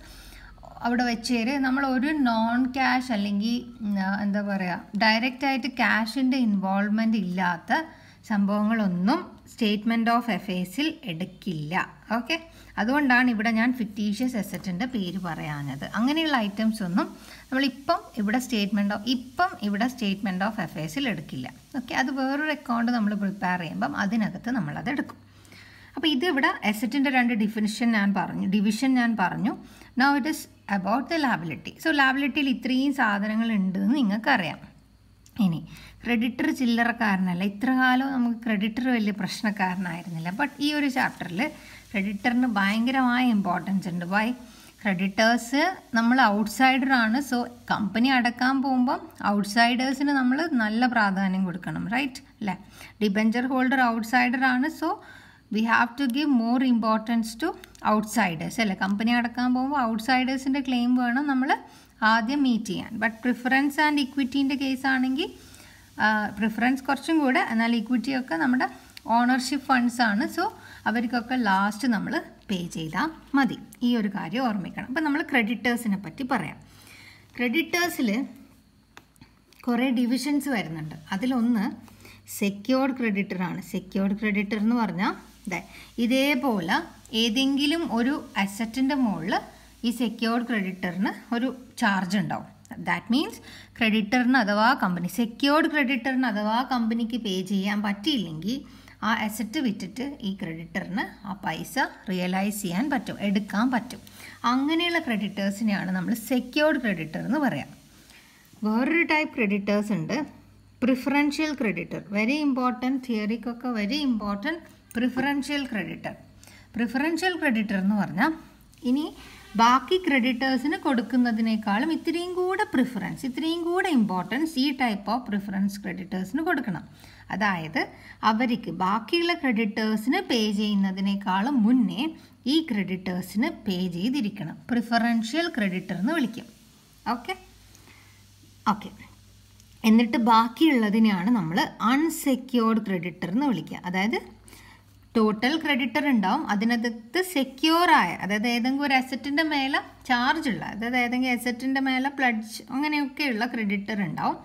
അവിടെ വെച്ച് നമ്മൾ ഒരു നോൺ ക്യാഷ് അല്ലെങ്കിൽ എന്താ പറയുക ഡയറക്റ്റ് ആയിട്ട് ക്യാഷിൻ്റെ ഇൻവോൾവ്മെൻ്റ് ഇല്ലാത്ത സംഭവങ്ങളൊന്നും സ്റ്റേറ്റ്മെൻറ്റ് ഓഫ് എഫേഴ്സിൽ എടുക്കില്ല ഓക്കെ അതുകൊണ്ടാണ് ഇവിടെ ഞാൻ ഫിറ്റീഷ്യസ് അസറ്റിൻ്റെ പേര് പറയാഞ്ഞത് അങ്ങനെയുള്ള ഐറ്റംസ് ഒന്നും നമ്മളിപ്പം ഇവിടെ സ്റ്റേറ്റ്മെൻറ്റ് ഓഫ് ഇപ്പം ഇവിടെ സ്റ്റേറ്റ്മെൻറ്റ് ഓഫ് അഫയേഴ്സിൽ എടുക്കില്ല ഓക്കെ അത് വേറൊരു അക്കൗണ്ട് നമ്മൾ പ്രിപ്പയർ ചെയ്യുമ്പം അതിനകത്ത് നമ്മളത് എടുക്കും അപ്പോൾ ഇത് ഇവിടെ അസറ്റിൻ്റെ രണ്ട് ഡിഫിനിഷൻ ഞാൻ പറഞ്ഞു ഡിവിഷൻ ഞാൻ പറഞ്ഞു now it is about the liability so ലാബിലിറ്റിയിൽ ഇത്രയും സാധനങ്ങൾ ഉണ്ടെന്ന് നിങ്ങൾക്കറിയാം ഇനി ക്രെഡിറ്റർ ചില്ലറക്കാരനല്ല ഇത്ര കാലം നമുക്ക് ക്രെഡിറ്റർ വലിയ പ്രശ്നക്കാരനായിരുന്നില്ല ബട്ട് ഈ ഒരു ചാപ്റ്ററിൽ ക്രെഡിറ്ററിന് ഭയങ്കരമായ ഇമ്പോർട്ടൻസ് ഉണ്ട് വൈ ക്രെഡിറ്റേഴ്സ് നമ്മൾ ഔട്ട്സൈഡർ ആണ് സോ കമ്പനി അടക്കാൻ പോകുമ്പം ഔട്ട്സൈഡേഴ്സിന് നമ്മൾ നല്ല പ്രാധാന്യം കൊടുക്കണം റൈറ്റ് അല്ലേ ഡിബെഞ്ചർ ഹോൾഡർ ഔട്ട്സൈഡർ ആണ് so we have to give more importance to outsiders അല്ലേ കമ്പനി അടക്കാൻ പോകുമ്പോൾ ഔട്ട്സൈഡേഴ്സിൻ്റെ ക്ലെയിം വേണം നമ്മൾ ആദ്യം മീറ്റ് ചെയ്യാൻ ബട്ട് പ്രിഫറൻസ് ആൻഡ് ഇക്വിറ്റീൻ്റെ കേസാണെങ്കിൽ പ്രിഫറൻസ് കുറച്ചും കൂടെ എന്നാൽ ഇക്വിറ്റിയൊക്കെ നമ്മുടെ ഓണർഷിപ്പ് ഫണ്ട്സ് ആണ് സോ അവർക്കൊക്കെ ലാസ്റ്റ് നമ്മൾ പേ ചെയ്താൽ മതി ഈ ഒരു കാര്യം ഓർമ്മിക്കണം അപ്പോൾ നമ്മൾ ക്രെഡിറ്റേഴ്സിനെ പറ്റി പറയാം ക്രെഡിറ്റേഴ്സിൽ കുറേ ഡിവിഷൻസ് വരുന്നുണ്ട് അതിലൊന്ന് സെക്യോർഡ് ക്രെഡിറ്ററാണ് സെക്യോർഡ് ക്രെഡിറ്റർ എന്ന് പറഞ്ഞാൽ അതെ ഇതേപോലെ ഏതെങ്കിലും ഒരു അസറ്റിൻ്റെ മുകളിൽ ഈ സെക്യോർഡ് ക്രെഡിറ്ററിന് ഒരു ചാർജ് ഉണ്ടാവും ദാറ്റ് മീൻസ് ക്രെഡിറ്ററിന് അഥവാ കമ്പനി സെക്യോർഡ് ക്രെഡിറ്ററിന് അഥവാ കമ്പനിക്ക് പേ ചെയ്യാൻ പറ്റിയില്ലെങ്കിൽ ആ അസറ്റ് വിറ്റിട്ട് ഈ ക്രെഡിറ്ററിന് ആ പൈസ റിയലൈസ് ചെയ്യാൻ പറ്റും എടുക്കാൻ പറ്റും അങ്ങനെയുള്ള ക്രെഡിറ്റേഴ്സിനെയാണ് നമ്മൾ സെക്യൂർഡ് ക്രെഡിറ്റർ എന്ന് പറയാം വേറൊരു ടൈപ്പ് ക്രെഡിറ്റേഴ്സ് ഉണ്ട് പ്രിഫറൻഷ്യൽ ക്രെഡിറ്റർ വെരി ഇമ്പോർട്ടൻറ്റ് തിയറിക്കൊക്കെ very important preferential creditor preferential creditor എന്ന് പറഞ്ഞാൽ ഇനി ബാക്കി ക്രെഡിറ്റേഴ്സിന് കൊടുക്കുന്നതിനേക്കാളും ഇത്രയും കൂടെ പ്രിഫറൻസ് ഇത്രയും കൂടെ ഇമ്പോർട്ടൻസ് ഈ ടൈപ്പ് ഓഫ് പ്രിഫറൻസ് ക്രെഡിറ്റേഴ്സിന് കൊടുക്കണം അതായത് അവർക്ക് ബാക്കിയുള്ള ക്രെഡിറ്റേഴ്സിന് പേ ചെയ്യുന്നതിനേക്കാളും മുന്നേ ഈ ക്രെഡിറ്റേഴ്സിന് പേ ചെയ്തിരിക്കണം പ്രിഫറൻഷ്യൽ ക്രെഡിറ്റർ എന്ന് വിളിക്കും ഓക്കെ ഓക്കെ എന്നിട്ട് ബാക്കിയുള്ളതിനെയാണ് നമ്മൾ അൺസെക്യോർഡ് ക്രെഡിറ്റർ എന്ന് വിളിക്കുക അതായത് ടോട്ടൽ ക്രെഡിറ്റർ ഉണ്ടാവും അതിനകത്ത് സെക്യൂർ ആയ അതായത് ഏതെങ്കിലും ഒരു അസറ്റിൻ്റെ മേലെ ഉള്ള അതായത് ഏതെങ്കിലും അസറ്റിൻ്റെ മേലെ പ്ലഡ്ജ് അങ്ങനെയൊക്കെയുള്ള ക്രെഡിറ്റർ ഉണ്ടാവും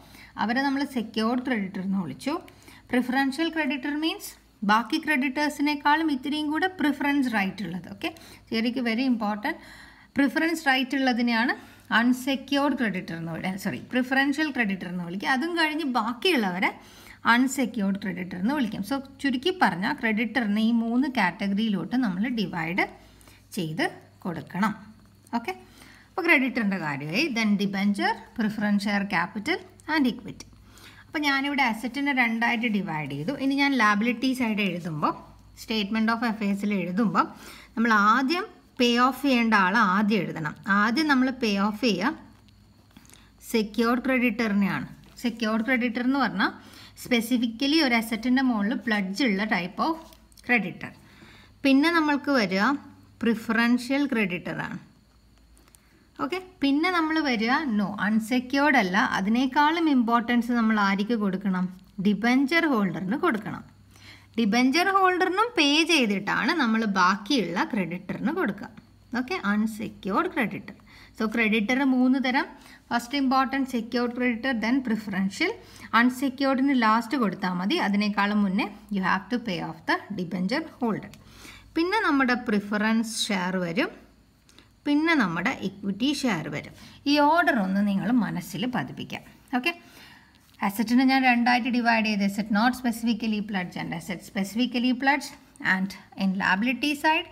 അവരെ നമ്മൾ സെക്യൂർഡ് ക്രെഡിറ്റർ എന്ന് വിളിച്ചു പ്രിഫറൻഷ്യൽ ക്രെഡിറ്റർ മീൻസ് ബാക്കി ക്രെഡിറ്റേഴ്സിനേക്കാളും ഇത്രയും കൂടെ പ്രിഫറൻസ് റൈറ്റ് ഉള്ളത് ഓക്കെ ശരിക്ക് വെരി ഇമ്പോർട്ടൻറ്റ് പ്രിഫറൻസ് റൈറ്റ് ഉള്ളതിനെയാണ് അൺസെക്യൂർഡ് ക്രെഡിറ്റർ എന്ന് വിളിക്കുക സോറി പ്രിഫറൻഷ്യൽ ക്രെഡിറ്റർ എന്ന് വിളിക്കുക അതും കഴിഞ്ഞ് ബാക്കിയുള്ളവരെ അൺസെക്യൂർഡ് ക്രെഡിറ്റർ എന്ന് വിളിക്കും സോ ചുരുക്കി പറഞ്ഞാൽ ക്രെഡിറ്ററിനെ ഈ മൂന്ന് കാറ്റഗറിയിലോട്ട് നമ്മൾ ഡിവൈഡ് ചെയ്ത് കൊടുക്കണം ഓക്കെ അപ്പോൾ ക്രെഡിറ്ററിൻ്റെ കാര്യമായി then debenture preference share capital and equity അപ്പോൾ ഞാനിവിടെ അസറ്റിനെ രണ്ടായിട്ട് ഡിവൈഡ് ചെയ്തു ഇനി ഞാൻ ലാബിലിറ്റീസ് ആയിട്ട് എഴുതുമ്പോൾ സ്റ്റേറ്റ്മെൻറ്റ് ഓഫ് അഫയേഴ്സിൽ എഴുതുമ്പോൾ നമ്മൾ ആദ്യം പേ ഓഫ് ചെയ്യേണ്ട ആൾ ആദ്യം എഴുതണം ആദ്യം നമ്മൾ പേ ഓഫ് ചെയ്യുക സെക്യൂർഡ് ക്രെഡിറ്ററിനെയാണ് സെക്യൂർഡ് ക്രെഡിറ്റർ എന്ന് പറഞ്ഞാൽ സ്പെസിഫിക്കലി ഒരു അസറ്റിൻ്റെ മുകളിൽ പ്ലഡ്ജ് ഉള്ള ടൈപ്പ് ഓഫ് ക്രെഡിറ്റർ പിന്നെ നമ്മൾക്ക് വരിക പ്രിഫറൻഷ്യൽ ക്രെഡിറ്ററാണ് ഓക്കെ പിന്നെ നമ്മൾ വരിക നോ അൺസെക്യോർഡ് അല്ല അതിനേക്കാളും ഇമ്പോർട്ടൻസ് നമ്മൾ ആർക്ക് കൊടുക്കണം ഡിബഞ്ചർ ഹോൾഡറിന് കൊടുക്കണം ഡിബഞ്ചർ ഹോൾഡറിനും പേ ചെയ്തിട്ടാണ് നമ്മൾ ബാക്കിയുള്ള ക്രെഡിറ്ററിന് കൊടുക്കുക okay unsecured creditor so creditor മൂന്ന് തരം first important secured creditor then preferential അൺസെക്യൂർഡിന് ലാസ്റ്റ് കൊടുത്താൽ മതി അതിനേക്കാളും മുന്നേ you have to pay off the debenture holder പിന്നെ നമ്മുടെ പ്രിഫറൻസ് ഷെയർ വരും പിന്നെ നമ്മുടെ ഇക്വിറ്റി ഷെയർ വരും ഈ ഓർഡർ ഒന്ന് നിങ്ങൾ മനസ്സിൽ പതിപ്പിക്കാം ഓക്കെ അസറ്റിനെ ഞാൻ രണ്ടായിട്ട് ഡിവൈഡ് ചെയ്ത് asset not specifically pledge and asset specifically pledge and in liability side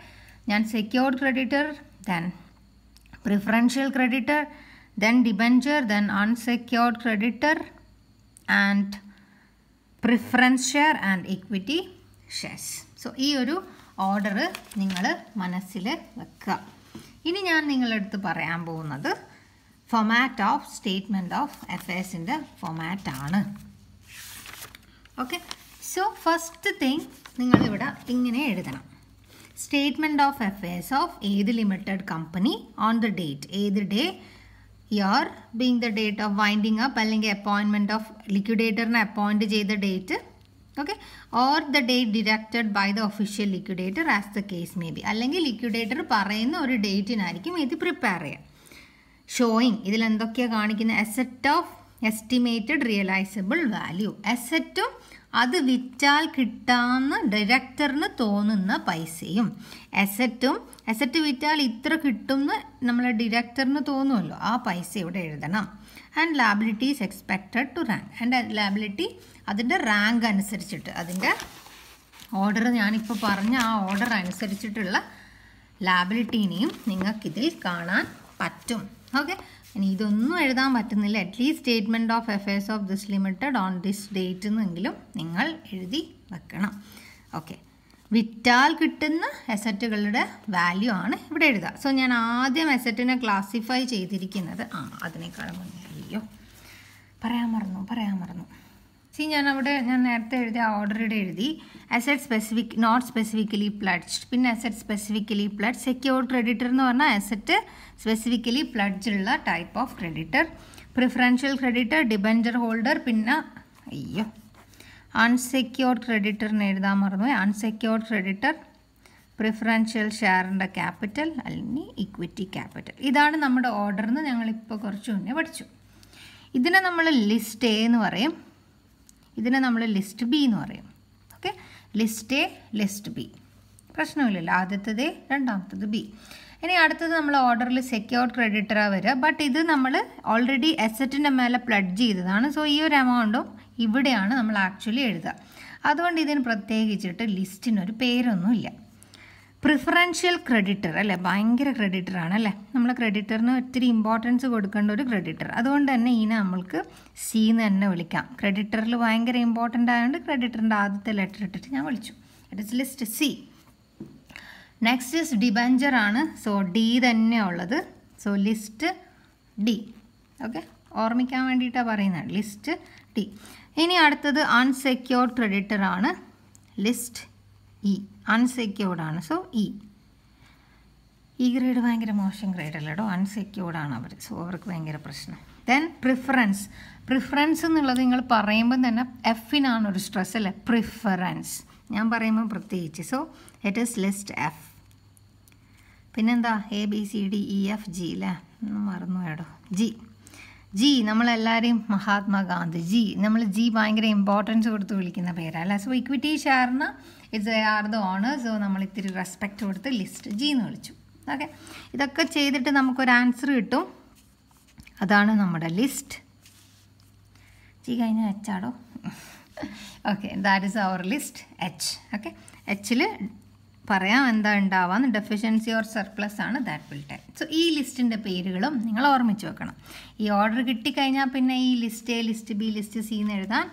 ഞാൻ secured creditor then preferential creditor then debenture then unsecured creditor and preference share and equity shares so ഈ ഒരു order നിങ്ങൾ മനസ്സിൽ വെക്കുക ഇനി ഞാൻ നിങ്ങളടുത്ത് പറയാൻ പോകുന്നത് format of statement of format ആണ് ഓക്കെ സോ ഫസ്റ്റ് തിങ് നിങ്ങളിവിടെ ഇങ്ങനെ എഴുതണം സ്റ്റേറ്റ്മെൻറ്റ് ഓഫ് അഫയേഴ്സ് ഓഫ് ഏത് limited company on the date ഏത് day year being the date of winding up അല്ലെങ്കിൽ അപ്പോയിൻമെൻറ്റ് ഓഫ് ലിക്വിഡേറ്ററിനെ അപ്പോയിൻറ്റ് ചെയ്ത date okay or the date directed by the official liquidator as the case may be അല്ലെങ്കിൽ liquidator പറയുന്ന ഒരു ഡേറ്റിനായിരിക്കും ഇത് prepare ചെയ്യുക ഷോയിങ് ഇതിലെന്തൊക്കെയാണ് കാണിക്കുന്നത് asset of estimated realisable value എസെറ്റും അത് വിറ്റാൽ കിട്ടാമെന്ന് ഡയറക്ടറിന് തോന്നുന്ന പൈസയും അസറ്റും അസറ്റ് വിറ്റാൽ ഇത്ര കിട്ടുമെന്ന് നമ്മളെ ഡിറക്ടറിന് തോന്നുമല്ലോ ആ പൈസ ഇവിടെ എഴുതണം and liability is expected to rank and liability അതിൻ്റെ റാങ്ക് അനുസരിച്ചിട്ട് അതിൻ്റെ ഓർഡർ ഞാനിപ്പോൾ പറഞ്ഞ ആ ഓർഡർ അനുസരിച്ചിട്ടുള്ള ലാബിലിറ്റീനെയും നിങ്ങൾക്കിതിൽ കാണാൻ പറ്റും ഓക്കെ ഇനി ഇതൊന്നും എഴുതാൻ പറ്റുന്നില്ല at least statement of affairs of this limited on this date എന്നെങ്കിലും നിങ്ങൾ എഴുതി വെക്കണം ഓക്കെ വിറ്റാൽ കിട്ടുന്ന അസറ്റുകളുടെ വാല്യൂ ആണ് ഇവിടെ എഴുതുക സോ ഞാൻ ആദ്യം അസറ്റിനെ ക്ലാസിഫൈ ചെയ്തിരിക്കുന്നത് ആ അതിനേക്കാളും മുന്നേ അയ്യോ പറയാൻ മറന്നു പറയാൻ മറന്നു സി ഞാൻ അവിടെ ഞാൻ നേരത്തെ എഴുതി എഴുതിയ ഓർഡറിടെ എഴുതി asset specific not specifically pledged പിന്നെ asset specifically pledge secured creditor എന്ന് പറഞ്ഞാൽ അസെറ്റ് സ്പെസിഫിക്കലി പ്ലഡ്ജ് ഉള്ള type of creditor preferential creditor debenture holder പിന്നെ അയ്യോ അൺസെക്യൂർഡ് ക്രെഡിറ്ററിന് എഴുതാൻ മറന്നു അൺസെക്യൂർഡ് ക്രെഡിറ്റർ പ്രിഫറൻഷ്യൽ ഷെയറിൻ്റെ ക്യാപിറ്റൽ അല്ലെങ്കിൽ ഇക്വിറ്റി ക്യാപിറ്റൽ ഇതാണ് നമ്മുടെ ഓർഡർ എന്ന് ഞങ്ങളിപ്പോൾ കുറച്ച് മുന്നേ പഠിച്ചു ഇതിനെ നമ്മൾ ലിസ്റ്റ് എ എന്ന് പറയും ഇതിനെ നമ്മൾ ലിസ്റ്റ് ബി എന്ന് പറയും okay list A list B പ്രശ്നമില്ലല്ലോ ആദ്യത്തത് രണ്ടാമത്തത് ബി ഇനി അടുത്തത് നമ്മൾ ഓർഡറിൽ സെക്യൂർഡ് ക്രെഡിറ്ററാണ് വരിക ബട്ട് ഇത് നമ്മൾ ഓൾറെഡി അസറ്റിൻ്റെ മേലെ പ്ലഡ് ചെയ്തതാണ് സോ ഈ ഒരു എമൗണ്ടും ഇവിടെയാണ് നമ്മൾ ആക്ച്വലി എഴുതുക അതുകൊണ്ട് ഇതിന് പ്രത്യേകിച്ചിട്ട് ലിസ്റ്റിനൊരു പേരൊന്നുമില്ല പ്രിഫറൻഷ്യൽ ക്രെഡിറ്റർ അല്ലേ ഭയങ്കര ക്രെഡിറ്ററാണ് അല്ലേ നമ്മൾ ക്രെഡിറ്ററിന് ഒത്തിരി ഇമ്പോർട്ടൻസ് കൊടുക്കേണ്ട ഒരു ക്രെഡിറ്റർ അതുകൊണ്ട് തന്നെ ഇതിനെ നമ്മൾക്ക് സി എന്ന് തന്നെ വിളിക്കാം ക്രെഡിറ്ററിൽ ഭയങ്കര ഇമ്പോർട്ടൻ്റ് ആയതുകൊണ്ട് ക്രെഡിറ്ററിൻ്റെ ആദ്യത്തെ ലെറ്റർ ഇട്ടിട്ട് ഞാൻ വിളിച്ചു it is list C next is debenture ആണ് സോ ഡി തന്നെ ഉള്ളത് സോ ലിസ്റ്റ് ഡി ഓക്കെ ഓർമ്മിക്കാൻ വേണ്ടിയിട്ടാണ് പറയുന്നത് ലിസ്റ്റ് ഡി ഇനി അടുത്തത് അൺസെക്യൂർഡ് ക്രെഡിറ്റർ ആണ് ലിസ്റ്റ് ഇ അൺസെക്യൂർഡ് ആണ് സോ ഇ ഈ ഗ്രേഡ് ഭയങ്കര മോശം ഗ്രേഡ് അല്ല കേട്ടോ അൺസെക്യൂർഡ് ആണ് അവർ സോ അവർക്ക് ഭയങ്കര പ്രശ്നം ദെൻ പ്രിഫറൻസ് പ്രിഫറൻസ് എന്നുള്ളത് നിങ്ങൾ പറയുമ്പം തന്നെ എഫിനാണ് ഒരു സ്ട്രെസ് അല്ലേ പ്രിഫറൻസ് ഞാൻ പറയുമ്പോൾ പ്രത്യേകിച്ച് so it is list F പിന്നെന്താ A B C D E e, F G അല്ലേ മറന്നു കേട്ടോ ജി ജി നമ്മളെല്ലാവരെയും മഹാത്മാഗാന്ധിജി നമ്മൾ ജി ഭയങ്കര ഇമ്പോർട്ടൻസ് കൊടുത്ത് വിളിക്കുന്ന പേരല്ല സോ ഇക്വിറ്റി ഷെയറിന് it's a are the owner so നമ്മൾ ഇത്തിരി റെസ്പെക്റ്റ് കൊടുത്ത് ലിസ്റ്റ് ജി എന്ന് വിളിച്ചു ഓക്കെ ഇതൊക്കെ ചെയ്തിട്ട് നമുക്കൊരു ആൻസർ കിട്ടും അതാണ് നമ്മുടെ ലിസ്റ്റ് ജി കഴിഞ്ഞാൽ എച്ച് ആടോ okay that is our list H okay എച്ചിൽ പറയാം എന്താ ഉണ്ടാവാന്ന് ഡെഫിഷ്യൻസി ഓർ സർപ്ലസ് ആണ് ദാറ്റ് വിൽ ടെൽ സോ ഈ ലിസ്റ്റിൻ്റെ പേരുകളും നിങ്ങൾ ഓർമ്മിച്ച് വെക്കണം ഈ ഓർഡർ കിട്ടിക്കഴിഞ്ഞാൽ പിന്നെ ഈ list A list B list C എന്ന് എഴുതാൻ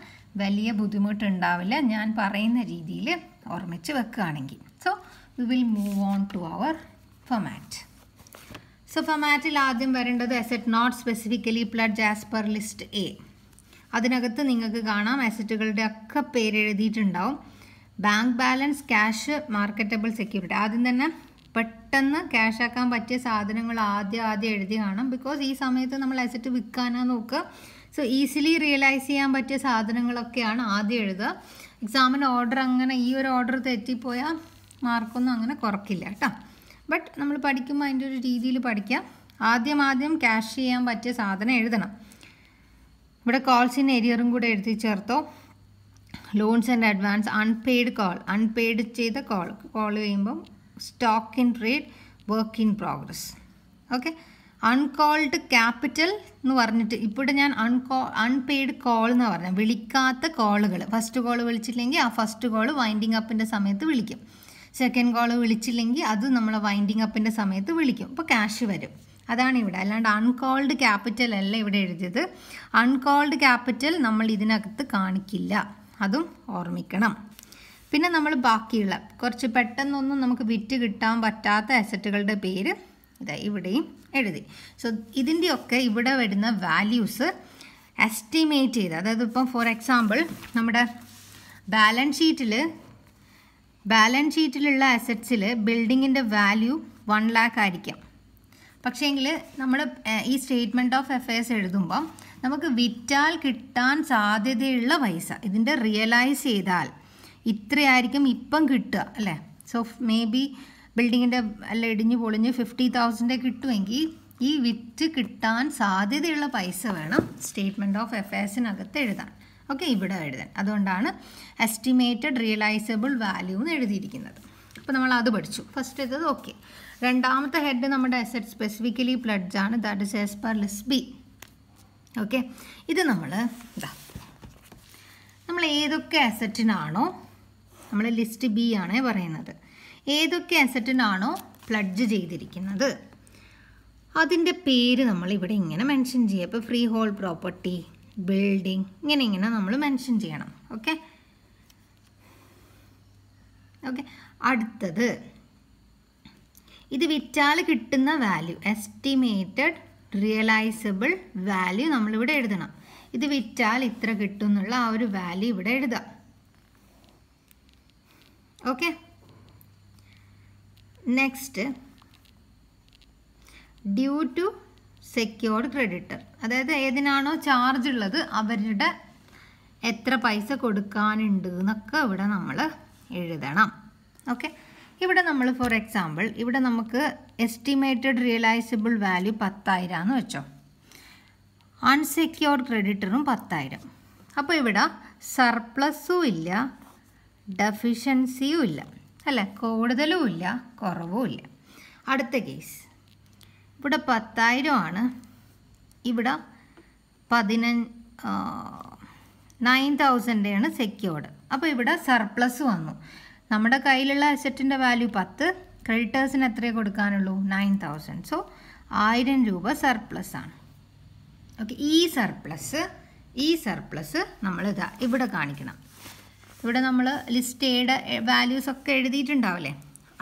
വലിയ ബുദ്ധിമുട്ടുണ്ടാവില്ല ഞാൻ പറയുന്ന രീതിയിൽ ഓർമ്മിച്ച് വെക്കുകയാണെങ്കിൽ so we will move on to our format so ഫൊമാറ്റിൽ ആദ്യം വരേണ്ടത് asset not specifically pledge as per list A അതിനകത്ത് നിങ്ങൾക്ക് കാണാം അസറ്റുകളുടെ ഒക്കെ പേര് bank balance cash marketable security ആദ്യം തന്നെ പെട്ടെന്ന് ക്യാഷാക്കാൻ ആക്കാൻ പറ്റിയ സാധനങ്ങൾ ആദ്യം ആദ്യം എഴുതി കാണും ബിക്കോസ് ഈ സമയത്ത് നമ്മൾ അസറ്റ് വിൽക്കാനാ നോക്കുക സോ ഈസിലി റിയലൈസ് ചെയ്യാൻ പറ്റിയ സാധനങ്ങളൊക്കെയാണ് ആദ്യം എഴുതുക എക്സാമിന് ഓർഡർ അങ്ങനെ ഈ ഒരു ഓർഡർ തെറ്റിപ്പോയാൽ മാർക്കൊന്നും അങ്ങനെ കുറക്കില്ല കേട്ടോ ബട്ട് നമ്മൾ പഠിക്കുമ്പോൾ അതിൻ്റെ ഒരു രീതിയിൽ പഠിക്കാം ആദ്യം ആദ്യം ക്യാഷ് ചെയ്യാൻ പറ്റിയ സാധനം എഴുതണം ഇവിടെ കോൾസിൻ്റെ എരിയറും കൂടെ എഴുതി ചേർത്തോ loans and advance unpaid call unpaid ചെയ്ത കോൾ കോൾ ചെയ്യുമ്പം stock in trade work in progress okay uncalled capital എന്ന് പറഞ്ഞിട്ട് ഇപ്പോഴും ഞാൻ അൺകോ അൺപെയ്ഡ് കോൾ എന്ന് പറഞ്ഞത് വിളിക്കാത്ത കോളുകൾ ഫസ്റ്റ് കോൾ വിളിച്ചില്ലെങ്കിൽ ആ ഫസ്റ്റ് കോൾ വൈൻഡിങ് അപ്പിൻ്റെ സമയത്ത് വിളിക്കും സെക്കൻഡ് കോൾ വിളിച്ചില്ലെങ്കിൽ അത് നമ്മൾ വൈൻഡിങ് അപ്പിൻ്റെ സമയത്ത് വിളിക്കും അപ്പോൾ ക്യാഷ് വരും അതാണ് ഇവിടെ അല്ലാണ്ട് അൺകോൾഡ് ക്യാപിറ്റൽ അല്ല ഇവിടെ എഴുതിയത് അൺകോൾഡ് ക്യാപിറ്റൽ നമ്മൾ ഇതിനകത്ത് കാണിക്കില്ല അതും ഓർമ്മിക്കണം പിന്നെ നമ്മൾ ബാക്കിയുള്ള കുറച്ച് പെട്ടെന്നൊന്നും നമുക്ക് വിറ്റ് കിട്ടാൻ പറ്റാത്ത അസറ്റുകളുടെ പേര് ഇതാ ഇവിടെയും എഴുതി സോ ഇതിൻ്റെയൊക്കെ ഇവിടെ വരുന്ന വാല്യൂസ് എസ്റ്റിമേറ്റ് ചെയ്ത് അതായത് ഇപ്പം ഫോർ എക്സാമ്പിൾ നമ്മുടെ ബാലൻസ് ഷീറ്റിൽ ബാലൻസ് ഷീറ്റിലുള്ള അസറ്റ്സിൽ ബിൽഡിങ്ങിൻ്റെ വാല്യൂ വൺ ലാക്ക് ആയിരിക്കാം പക്ഷേങ്കിൽ നമ്മൾ ഈ സ്റ്റേറ്റ്മെൻറ്റ് ഓഫ് എഫയേഴ്സ് എഴുതുമ്പം നമുക്ക് വിറ്റാൽ കിട്ടാൻ സാധ്യതയുള്ള പൈസ ഇതിൻ്റെ റിയലൈസ് ചെയ്താൽ ഇത്രയായിരിക്കും ഇപ്പം കിട്ടുക അല്ലേ സോ മേ ബി ബിൽഡിങ്ങിൻ്റെ അല്ല ഇടിഞ്ഞു പൊളിഞ്ഞ് ഫിഫ്റ്റി തൗസൻഡ് കിട്ടുമെങ്കിൽ ഈ വിറ്റ് കിട്ടാൻ സാധ്യതയുള്ള പൈസ വേണം സ്റ്റേറ്റ്മെൻറ്റ് ഓഫ് എഫേഴ്സിനകത്ത് എഴുതാൻ ഓക്കെ ഇവിടെ എഴുതാൻ അതുകൊണ്ടാണ് എസ്റ്റിമേറ്റഡ് റിയലൈസബിൾ വാല്യൂ എന്ന് എഴുതിയിരിക്കുന്നത് അപ്പോൾ നമ്മൾ അത് പഠിച്ചു ഫസ്റ്റ് ഇത് ഓക്കെ രണ്ടാമത്തെ ഹെഡ് നമ്മുടെ അസറ്റ് സ്പെസിഫിക്കലി പ്ലഡ്ജാണ് that is as per list B okay ഇത് നമ്മൾ ഇതാ നമ്മൾ ഏതൊക്കെ അസറ്റിനാണോ നമ്മൾ ലിസ്റ്റ് ബി ആണ് പറയുന്നത് ഏതൊക്കെ അസറ്റിനാണോ പ്ലഡ്ജ് ചെയ്തിരിക്കുന്നത് അതിൻ്റെ പേര് നമ്മൾ ഇവിടെ ഇങ്ങനെ മെൻഷൻ ചെയ്യുക ഇപ്പോൾ ഫ്രീ ഹോൾഡ് പ്രോപ്പർട്ടി ബിൽഡിംഗ് ഇങ്ങനെ ഇങ്ങനെ നമ്മൾ മെൻഷൻ ചെയ്യണം ഓക്കെ ഓക്കെ അടുത്തത് ഇത് വിറ്റാൽ കിട്ടുന്ന വാല്യൂ എസ്റ്റിമേറ്റഡ് റിയലൈസബിൾ വാല്യൂ നമ്മളിവിടെ എഴുതണം ഇത് വിറ്റാൽ ഇത്ര കിട്ടും എന്നുള്ള ആ ഒരു വാല്യൂ ഇവിടെ എഴുതാം okay next due to secured creditor അതായത് ഏതിനാണോ ചാർജ് ഉള്ളത് അവരുടെ എത്ര പൈസ കൊടുക്കാനുണ്ട് എന്നൊക്കെ ഇവിടെ നമ്മൾ എഴുതണം ഓക്കെ ഇവിടെ നമ്മൾ ഫോർ എക്സാമ്പിൾ ഇവിടെ നമുക്ക് എസ്റ്റിമേറ്റഡ് റിയലൈസബിൾ വാല്യൂ പത്തായിരം എന്ന് വെച്ചോ അൺസെക്യൂർഡ് ക്രെഡിറ്ററും പത്തായിരം അപ്പോൾ ഇവിടെ സർപ്ലസ്സും ഇല്ല ഡെഫിഷ്യൻസിയും ഇല്ല അല്ല കൂടുതലും ഇല്ല കുറവും ഇല്ല അടുത്ത കേസ് ഇവിടെ പത്തായിരം ആണ് ഇവിടെ പതിന നയൻ തൗസൻഡാണ് സെക്യൂർഡ് അപ്പോൾ ഇവിടെ സർപ്ലസ് വന്നു നമ്മുടെ കയ്യിലുള്ള അസറ്റിൻ്റെ വാല്യൂ പത്ത് ക്രെഡിറ്റേഴ്സിന് എത്രയേ കൊടുക്കാനുള്ളൂ നയൻ തൗസൻഡ് സോ ആയിരം രൂപ സർപ്ലസ് ആണ് ഓക്കെ ഈ സർപ്ലസ് ഈ സർപ്ലസ് നമ്മൾ ഇതാ ഇവിടെ കാണിക്കണം ഇവിടെ നമ്മൾ ലിസ്റ്റ് ചെയ്ത വാല്യൂസ് ഒക്കെ എഴുതിയിട്ടുണ്ടാവില്ലേ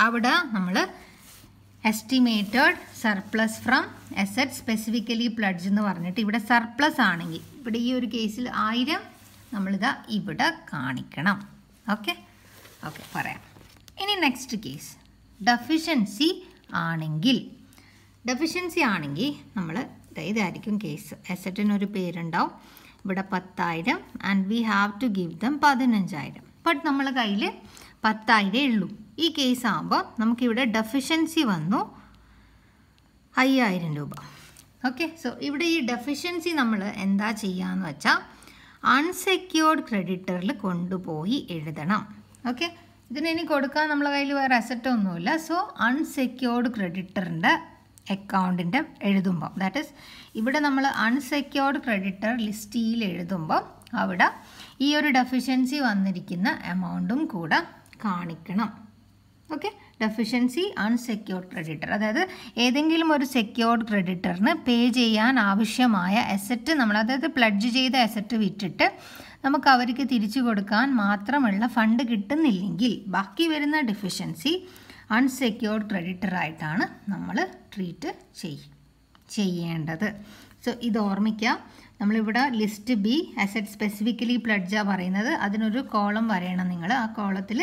അവിടെ നമ്മൾ estimated surplus from asset specifically pledge എന്ന് പറഞ്ഞിട്ട് ഇവിടെ സർപ്ലസ് ആണെങ്കിൽ ഇവിടെ ഈ ഒരു കേസിൽ ആയിരം നമ്മളിതാ ഇവിടെ കാണിക്കണം ഓക്കെ ഓക്കെ പറയാം ഇനി നെക്സ്റ്റ് കേസ് ഡെഫിഷ്യൻസി ആണെങ്കിൽ ഡെഫിഷ്യൻസി ആണെങ്കിൽ നമ്മൾ ഇതായിരിക്കും കേസ് എസറ്റിനൊരു പേരുണ്ടാവും ഇവിടെ പത്തായിരം and we have to give them പതിനഞ്ചായിരം ബട്ട് നമ്മൾ കയ്യിൽ പത്തായിരം ഉള്ളൂ ഈ കേസ് ആകുമ്പോൾ നമുക്കിവിടെ ഡെഫിഷ്യൻസി വന്നു അയ്യായിരം രൂപ ഓക്കെ സോ ഇവിടെ ഈ ഡെഫിഷ്യൻസി നമ്മൾ എന്താ ചെയ്യുക എന്ന് വെച്ചാൽ അൺസെക്യൂർഡ് ക്രെഡിറ്ററിൽ കൊണ്ടുപോയി എഴുതണം ഓക്കെ ഇതിന് ഇനി കൊടുക്കാൻ നമ്മളെ കയ്യിൽ വേറെ അസറ്റ് ഒന്നുമില്ല സോ അൺസെക്യോർഡ് ക്രെഡിറ്ററിൻ്റെ അക്കൗണ്ടിൻ്റെ എഴുതുമ്പോൾ ദാറ്റ് ഈസ് ഇവിടെ നമ്മൾ അൺസെക്യോർഡ് ക്രെഡിറ്റർ ലിസ്റ്റിയിൽ എഴുതുമ്പോൾ അവിടെ ഈ ഒരു ഡെഫിഷ്യൻസി വന്നിരിക്കുന്ന എമൗണ്ടും കൂടെ കാണിക്കണം ഓക്കെ ഡെഫിഷ്യൻസി അൺസെക്യോർഡ് ക്രെഡിറ്റർ അതായത് ഏതെങ്കിലും ഒരു സെക്യോർഡ് ക്രെഡിറ്ററിന് പേ ചെയ്യാൻ ആവശ്യമായ അസറ്റ് നമ്മൾ അതായത് പ്ലഡ്ജ് ചെയ്ത അസറ്റ് വിറ്റിട്ട് നമുക്ക് അവർക്ക് തിരിച്ചു കൊടുക്കാൻ മാത്രമുള്ള ഫണ്ട് കിട്ടുന്നില്ലെങ്കിൽ ബാക്കി വരുന്ന ഡെഫിഷ്യൻസി അൺസെക്യൂർഡ് ക്രെഡിറ്ററായിട്ടാണ് നമ്മൾ ട്രീറ്റ് ചെയ്യേണ്ടത് സോ ഇത് ഓർമ്മിക്കാം നമ്മളിവിടെ ലിസ്റ്റ് ബി അസറ്റ് സ്പെസിഫിക്കലി പ്ലഡ്ജാ പറയുന്നത് അതിനൊരു കോളം വരയണം നിങ്ങൾ ആ കോളത്തിൽ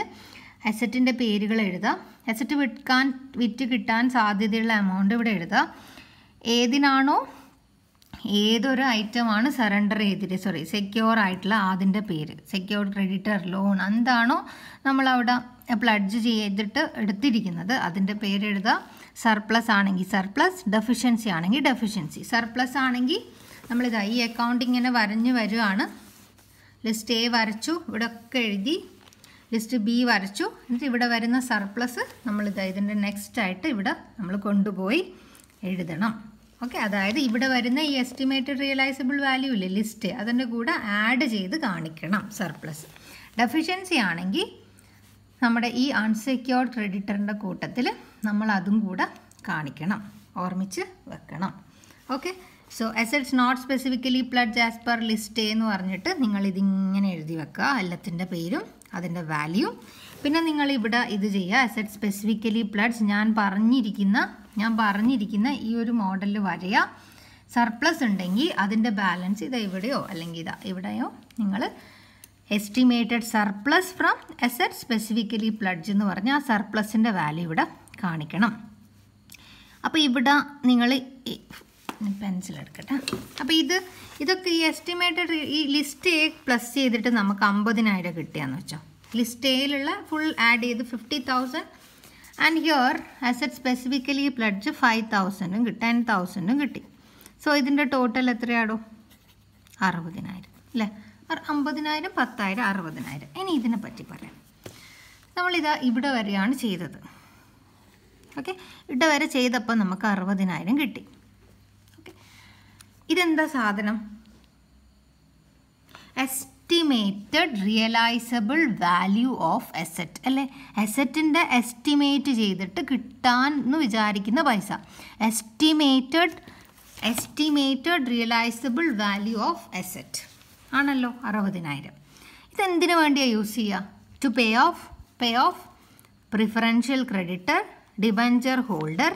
അസറ്റിൻ്റെ പേരുകൾ എഴുതാം അസറ്റ് വിൽക്കാൻ വിറ്റ് കിട്ടാൻ സാധ്യതയുള്ള എമൗണ്ട് ഇവിടെ എഴുതാം ഏതിനാണോ ഏതൊരു ഐറ്റമാണ് സറണ്ടർ ചെയ്തിട്ട് സോറി സെക്യൂർ ആയിട്ടുള്ള അതിൻ്റെ പേര് സെക്യൂർ ക്രെഡിറ്റർ ലോൺ എന്താണോ നമ്മൾ പ്ലഡ്ജ് ചെയ്തിട്ട് എടുത്തിരിക്കുന്നത് അതിൻ്റെ പേര് എഴുതുക സർപ്ലസ് ആണെങ്കിൽ സർപ്ലസ് ഡെഫിഷ്യൻസി ആണെങ്കിൽ ഡെഫിഷ്യൻസി സർപ്ലസ് ആണെങ്കിൽ നമ്മളിതാ ഈ അക്കൗണ്ട് ഇങ്ങനെ വരഞ്ഞു വരുവാണ് ലിസ്റ്റ് എ വരച്ചു ഇവിടെ ഒക്കെ എഴുതി ലിസ്റ്റ് ബി വരച്ചു എന്നിട്ട് ഇവിടെ വരുന്ന സർപ്ലസ് നമ്മളിതാ ഇതിൻ്റെ നെക്സ്റ്റ് ആയിട്ട് ഇവിടെ നമ്മൾ കൊണ്ടുപോയി എഴുതണം ഓക്കെ അതായത് ഇവിടെ വരുന്ന ഈ എസ്റ്റിമേറ്റഡ് റിയലൈസബിൾ വാല്യൂ ഇല്ലേ ലിസ്റ്റ് അതിൻ്റെ കൂടെ ആഡ് ചെയ്ത് കാണിക്കണം സർപ്ലസ് ഡെഫിഷ്യൻസി ആണെങ്കിൽ നമ്മുടെ ഈ അൺസെക്യോർഡ് ക്രെഡിറ്ററിൻ്റെ കൂട്ടത്തിൽ നമ്മൾ അതും കൂടെ കാണിക്കണം ഓർമ്മിച്ച് വെക്കണം okay so assets not specifically pledge as per list എന്ന് പറഞ്ഞിട്ട് നിങ്ങൾ ഇതിങ്ങനെ എഴുതി വെക്കുക എല്ലാത്തിൻ്റെ പേരും അതിൻ്റെ വാല്യൂ പിന്നെ നിങ്ങൾ ഇവിടെ ഇത് ചെയ്യുക അസറ്റ് സ്പെസിഫിക്കലി പ്ലഡ്സ് ഞാൻ പറഞ്ഞിരിക്കുന്ന ഞാൻ പറഞ്ഞിരിക്കുന്ന ഈ ഒരു മോഡലിൽ വരയ സർപ്ലസ് ഉണ്ടെങ്കിൽ അതിൻ്റെ ബാലൻസ് ഇതാ എവിടെയോ അല്ലെങ്കിൽ ഇതാ എവിടെയോ നിങ്ങൾ estimated surplus from asset specifically pledge എന്ന് പറഞ്ഞാൽ ആ സർപ്ലസിൻ്റെ വാല്യൂ ഇവിടെ കാണിക്കണം അപ്പോൾ ഇവിടെ നിങ്ങൾ പെൻസിൽ എടുക്കട്ടെ അപ്പോൾ ഇത് ഇതൊക്കെ ഈ എസ്റ്റിമേറ്റഡ് ഈ ലിസ്റ്റ് എ പ്ലസ് ചെയ്തിട്ട് നമുക്ക് അമ്പതിനായിരം കിട്ടിയാന്ന് വെച്ചോ ലിസ്റ്റ് എയിലുള്ള ഫുൾ ആഡ് ചെയ്ത് fifty thousand and here asset specifically pledge five തൗസൻഡും ടെൻ തൗസൻഡും കിട്ടി സോ ഇതിൻ്റെ ടോട്ടൽ എത്രയാടോ അറുപതിനായിരം അല്ലേ അമ്പതിനായിരം പത്തായിരം അറുപതിനായിരം ഇനി ഇതിനെ പറ്റി പറയാം നമ്മളിതാ ഇവിടെ വരെയാണ് ചെയ്തത് ഓക്കെ ഇവിടെ വരെ ചെയ്തപ്പോൾ നമുക്ക് അറുപതിനായിരം കിട്ടി ഓക്കെ ഇതെന്താ സാധനം എസ് estimated realisable value of asset അല്ലേ അസറ്റിൻ്റെ എസ്റ്റിമേറ്റ് ചെയ്തിട്ട് കിട്ടാൻ എന്ന് വിചാരിക്കുന്ന പൈസ estimated estimated realisable value of asset ആണല്ലോ അറുപതിനായിരം ഇതെന്തിനു വേണ്ടിയാണ് യൂസ് ചെയ്യുക to pay off pay off preferential creditor debenture holder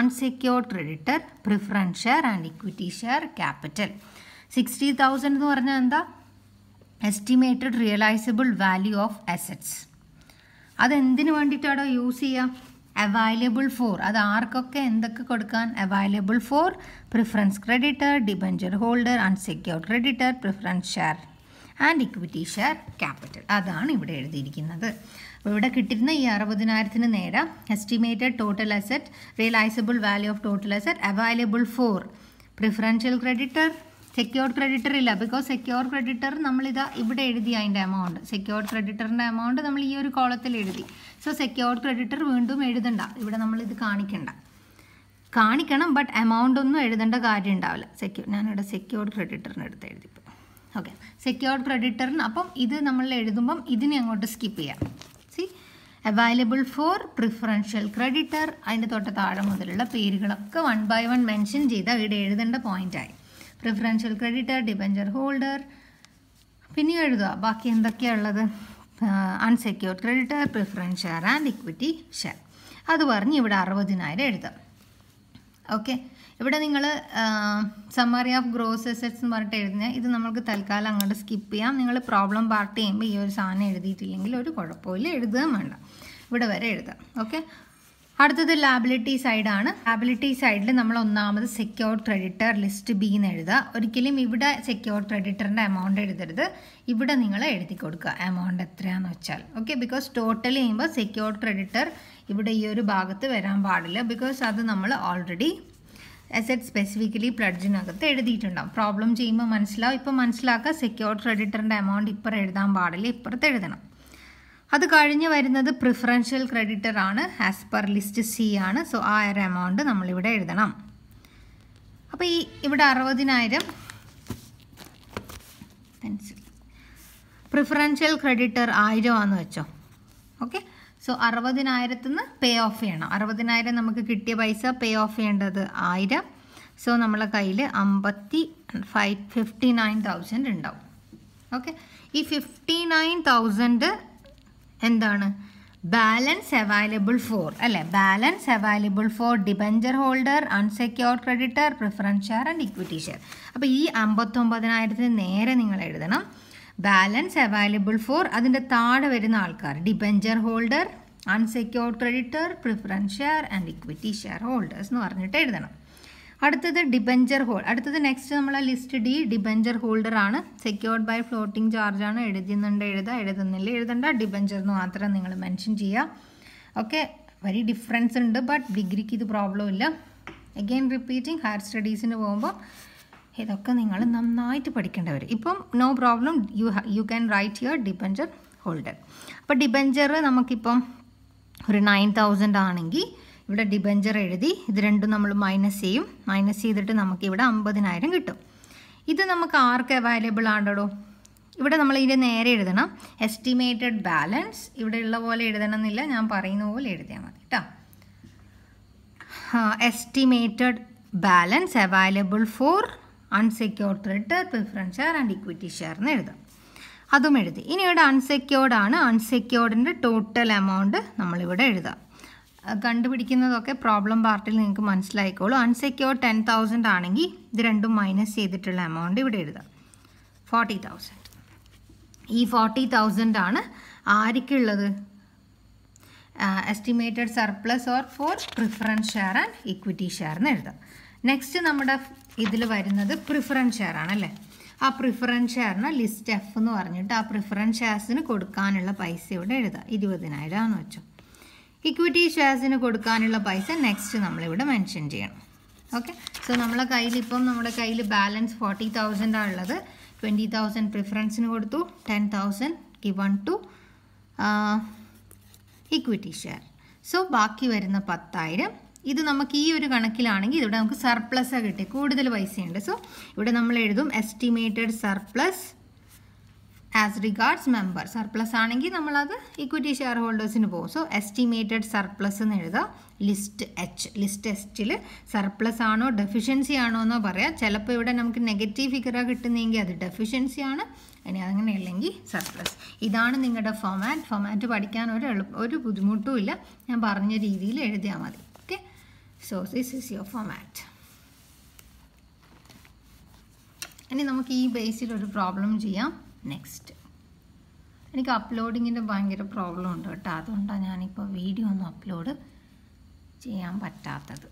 unsecured creditor preference share and equity share capital sixty thousand എന്ന് പറഞ്ഞാൽ എന്താ estimated realisable value of assets അതെന്തിനു വേണ്ടിയിട്ടാണോ യൂസ് ചെയ്യുക അവൈലബിൾ ഫോർ അത് ആർക്കൊക്കെ എന്തൊക്കെ കൊടുക്കാൻ available for preference creditor debenture holder unsecured creditor preference share and equity share capital അതാണ് ഇവിടെ എഴുതിയിരിക്കുന്നത് അപ്പോൾ ഇവിടെ കിട്ടിയിരുന്ന ഈ അറുപതിനായിരത്തിന് നേരെ estimated total asset realisable value of total asset available for preferential creditor secured creditor ഇല്ല ബിക്കോസ് സെക്യൂർഡ് ക്രെഡിറ്റർ നമ്മളിതാ ഇവിടെ എഴുതി അതിൻ്റെ എമൗണ്ട് സെക്യൂർഡ് ക്രെഡിറ്ററിൻ്റെ എമൗണ്ട് നമ്മൾ ഈ ഒരു കോളത്തിൽ എഴുതി സോ സെക്യൂർഡ് ക്രെഡിറ്റർ വീണ്ടും എഴുതണ്ട ഇവിടെ നമ്മളിത് കാണിക്കണ്ട കാണിക്കണം ബട്ട് എമൗണ്ട് ഒന്നും എഴുതേണ്ട കാര്യം ഉണ്ടാവില്ല സെക്യൂർ ഞാനിവിടെ സെക്യൂർഡ് ക്രെഡിറ്ററിന് എടുത്ത് എഴുതി ഓക്കെ സെക്യൂർഡ് ക്രെഡിറ്ററിന് അപ്പം ഇത് നമ്മൾ എഴുതുമ്പം ഇതിനെ അങ്ങോട്ട് സ്കിപ്പ് ചെയ്യാം C available for preferential creditor അതിൻ്റെ തൊട്ട് താഴെ മുതലുള്ള പേരുകളൊക്കെ വൺ ബൈ വൺ മെൻഷൻ ചെയ്താൽ ഇവിടെ എഴുതേണ്ട പോയിൻ്റായി പ്രിഫറൻഷ്യൽ ക്രെഡിറ്റർ ഡിബഞ്ചർ ഹോൾഡർ പിന്നെ എഴുതുക ബാക്കി എന്തൊക്കെയാണുള്ളത് unsecured creditor preference share and equity share അത് പറഞ്ഞ് ഇവിടെ അറുപതിനായിരം എഴുതാം ഓക്കെ ഇവിടെ നിങ്ങൾ സമ്മറി ഓഫ് ഗ്രോസ് എസെറ്റ്സ് എന്ന് പറഞ്ഞിട്ട് എഴുതുന്നത് ഇത് നമുക്ക് തൽക്കാലം അങ്ങോട്ട് സ്കിപ്പ് ചെയ്യാം നിങ്ങൾ പ്രോബ്ലം പാർട്ട് ചെയ്യുമ്പോൾ ഈ ഒരു സാധനം എഴുതിയിട്ടില്ലെങ്കിൽ ഒരു കുഴപ്പമില്ല എഴുതുകയും വേണ്ട ഇവിടെ വരെ എഴുതാം ഓക്കെ അടുത്തത് ലാബിലിറ്റി സൈഡാണ് ലാബിലിറ്റി സൈഡിൽ നമ്മൾ ഒന്നാമത് സെക്യൂർ ക്രെഡിറ്റർ ലിസ്റ്റ് ബി എന്ന് എഴുതുക ഒരിക്കലും ഇവിടെ സെക്യൂർ ക്രെഡിറ്ററിൻ്റെ എമൗണ്ട് എഴുതരുത് ഇവിടെ നിങ്ങൾ എഴുതി കൊടുക്കുക എമൗണ്ട് എത്രയാന്ന് വെച്ചാൽ ഓക്കെ ബിക്കോസ് ടോട്ടൽ ചെയ്യുമ്പോൾ സെക്യൂർ ക്രെഡിറ്റർ ഇവിടെ ഈ ഒരു ഭാഗത്ത് വരാൻ പാടില്ല ബിക്കോസ് അത് നമ്മൾ ഓൾറെഡി അസറ്റ് സ്പെസിഫിക്കലി പ്ലഡ്ജിനകത്ത് എഴുതിയിട്ടുണ്ടാവും പ്രോബ്ലം ചെയ്യുമ്പോൾ മനസ്സിലാവും ഇപ്പോൾ മനസ്സിലാക്കുക സെക്യൂർ ക്രെഡിറ്ററിൻ്റെ എമൗണ്ട് ഇപ്പുറം എഴുതാൻ പാടില്ല ഇപ്പുറത്ത് എഴുതണം അത് കഴിഞ്ഞ് വരുന്നത് പ്രിഫറൻഷ്യൽ ക്രെഡിറ്റർ ആണ് ആസ് പെർ ലിസ്റ്റ് സി ആണ് സോ ആ ഒരു എമൗണ്ട് നമ്മളിവിടെ എഴുതണം അപ്പോൾ ഈ ഇവിടെ അറുപതിനായിരം പെൻസിൽ പ്രിഫറൻഷ്യൽ ക്രെഡിറ്റർ ആയിരം ആണെന്ന് വെച്ചോ ഓക്കെ സോ അറുപതിനായിരത്തിൽ നിന്ന് പേ ഓഫ് ചെയ്യണം അറുപതിനായിരം നമുക്ക് കിട്ടിയ പൈസ പേ ഓഫ് ചെയ്യേണ്ടത് ആയിരം സോ നമ്മളെ കയ്യിൽ അമ്പത്തി ഫൈവ് ഫിഫ്റ്റി നയൻ തൗസൻഡ് ഉണ്ടാവും ഓക്കെ ഈ ഫിഫ്റ്റി നയൻ തൗസൻഡ് എന്താണ് ബാലൻസ് അവൈലബിൾ ഫോർ അല്ലേ balance available for debenture holder unsecured creditor preference share and equity share അപ്പോൾ ഈ അമ്പത്തൊമ്പതിനായിരത്തിന് നേരെ നിങ്ങൾ എഴുതണം ബാലൻസ് അവൈലബിൾ ഫോർ അതിൻ്റെ താഴെ വരുന്ന ആൾക്കാർ debenture holder unsecured creditor preference share and equity share holders എന്ന് പറഞ്ഞിട്ട് എഴുതണം അടുത്തത് ഡിബഞ്ചർ ഹോൾ അടുത്തത് നെക്സ്റ്റ് നമ്മൾ ലിസ്റ്റ് ഡി ഡിബഞ്ചർ ഹോൾഡർ ആണ് സെക്യൂർഡ് ബൈ ഫ്ലോട്ടിംഗ് ചാർജ് ആണ് എഴുതുന്നുണ്ട് എഴുതുക എഴുതുന്നില്ല എഴുതണ്ട ഡിബഞ്ചർ എന്ന് മാത്രം നിങ്ങൾ മെൻഷൻ ചെയ്യുക ഓക്കെ വെരി ഡിഫറൻസ് ഉണ്ട് ബട്ട് ഡിഗ്രിക്ക് ഇത് പ്രോബ്ലം ഇല്ല അഗെയിൻ റിപ്പീറ്റിംഗ് ഹയർ സ്റ്റഡീസിന് പോകുമ്പോൾ ഇതൊക്കെ നിങ്ങൾ നന്നായിട്ട് പഠിക്കേണ്ടവർ ഇപ്പം no problem you you can write your debenture holder അപ്പോൾ ഡിബഞ്ചർ നമുക്കിപ്പം ഒരു നയൻ തൗസൻഡ് ആണെങ്കിൽ ഇവിടെ ഡിബഞ്ചർ എഴുതി ഇത് രണ്ടും നമ്മൾ മൈനസ് ചെയ്യും മൈനസ് ചെയ്തിട്ട് നമുക്ക് ഇവിടെ അമ്പതിനായിരം കിട്ടും ഇത് നമുക്ക് ആർക്ക് അവൈലബിൾ ആണ്ടോ ഇവിടെ നമ്മൾ ഇതിൻ്റെ നേരെ എഴുതണം എസ്റ്റിമേറ്റഡ് ബാലൻസ് ഇവിടെ ഉള്ള പോലെ എഴുതണം എന്നില്ല ഞാൻ പറയുന്ന പോലെ എഴുതിയാൽ മതി കേട്ടോ estimated balance available for unsecured return preference share and equity share എന്ന് എഴുതാം അതും എഴുതി ഇനി ഇവിടെ അൺസെക്യൂർഡ് ആണ് അൺസെക്യൂർഡിൻ്റെ ടോട്ടൽ എമൗണ്ട് നമ്മളിവിടെ എഴുതാം കണ്ടുപിടിക്കുന്നതൊക്കെ പ്രോബ്ലം പാർട്ടിൽ നിങ്ങൾക്ക് മനസ്സിലായിക്കോളൂ അൺസെക്യൂർ ടെൻ തൗസൻഡ് ആണെങ്കിൽ ഇത് രണ്ടും മൈനസ് ചെയ്തിട്ടുള്ള എമൗണ്ട് ഇവിടെ എഴുതാം ഫോർട്ടി തൗസൻഡ് ഈ ഫോർട്ടി തൗസൻഡ് ആണ് ആർക്കുള്ളത് estimated surplus or for preference share and equity share എന്ന് എഴുതാം നെക്സ്റ്റ് നമ്മുടെ ഇതിൽ വരുന്നത് പ്രിഫറൻസ് ഷെയർ ആണല്ലേ ആ പ്രിഫറൻസ് ഷെയറിന് ലിസ്റ്റ് എഫ് എന്ന് പറഞ്ഞിട്ട് ആ പ്രിഫറൻസ് ഷെയർസിന് കൊടുക്കാനുള്ള പൈസ ഇവിടെ എഴുതാം ഇരുപതിനായിരം ആണെന്ന് വെച്ചോ ഇക്വിറ്റി ഷെയർസിന് കൊടുക്കാനുള്ള പൈസ നെക്സ്റ്റ് നമ്മളിവിടെ മെൻഷൻ ചെയ്യണം ഓക്കെ സോ നമ്മളെ കയ്യിൽ ഇപ്പം നമ്മുടെ കയ്യിൽ ബാലൻസ് ഫോർട്ടി തൗസൻഡാണ് ഉള്ളത് ട്വൻറ്റി തൗസൻഡ് പ്രിഫറൻസിന് കൊടുത്തു ten thousand given to equity share so ബാക്കി വരുന്ന പത്തായിരം ഇത് നമുക്ക് ഈ ഒരു കണക്കിലാണെങ്കിൽ ഇവിടെ നമുക്ക് സർപ്ലസ് കിട്ടി കൂടുതൽ പൈസയുണ്ട് സോ ഇവിടെ നമ്മൾ എഴുതും estimated surplus as regards member surplus ആണെങ്കിൽ നമ്മളത് ഇക്വിറ്റി ഷെയർ ഹോൾഡേഴ്സിന് പോകും സോ എസ്റ്റിമേറ്റഡ് സർപ്ലസ് എന്ന് എഴുതുക ലിസ്റ്റ് എച്ച് ലിസ്റ്റ് എച്ചിൽ സർപ്ലസ് ആണോ ഡെഫിഷ്യൻസി ആണോ എന്നോ പറയാം ചിലപ്പോൾ ഇവിടെ നമുക്ക് നെഗറ്റീവ് ഫിഗറാണ് കിട്ടുന്നതെങ്കിൽ അത് ഡെഫിഷ്യൻസി ആണ് ഇനി അങ്ങനെ ഇല്ലെങ്കിൽ സർപ്ലസ് ഇതാണ് നിങ്ങളുടെ ഫോമാറ്റ് ഫോമാറ്റ് പഠിക്കാൻ ഒരു ഒരു ബുദ്ധിമുട്ടും ഇല്ല ഞാൻ പറഞ്ഞ രീതിയിൽ എഴുതിയാൽ മതി okay so this is your format ഇനി നമുക്ക് ഈ ബേസിൽ ഒരു പ്രോബ്ലം ചെയ്യാം നെക്സ്റ്റ് എനിക്ക് അപ്ലോഡിങ്ങിൻ്റെ ഭയങ്കര പ്രോബ്ലം ഉണ്ട് കേട്ടോ അതുകൊണ്ടാണ് ഞാനിപ്പോൾ വീഡിയോ ഒന്നും അപ്ലോഡ് ചെയ്യാൻ പറ്റാത്തത്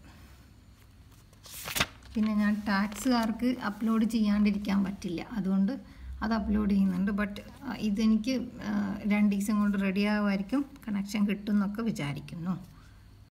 പിന്നെ ഞാൻ ടാക്സുകാർക്ക് അപ്ലോഡ് ചെയ്യാണ്ടിരിക്കാൻ പറ്റില്ല അതുകൊണ്ട് അത് അപ്ലോഡ് ചെയ്യുന്നുണ്ട് ബട്ട് ഇതെനിക്ക് രണ്ട് ദിവസം കൊണ്ട് റെഡി കണക്ഷൻ കിട്ടുമെന്നൊക്കെ വിചാരിക്കുന്നു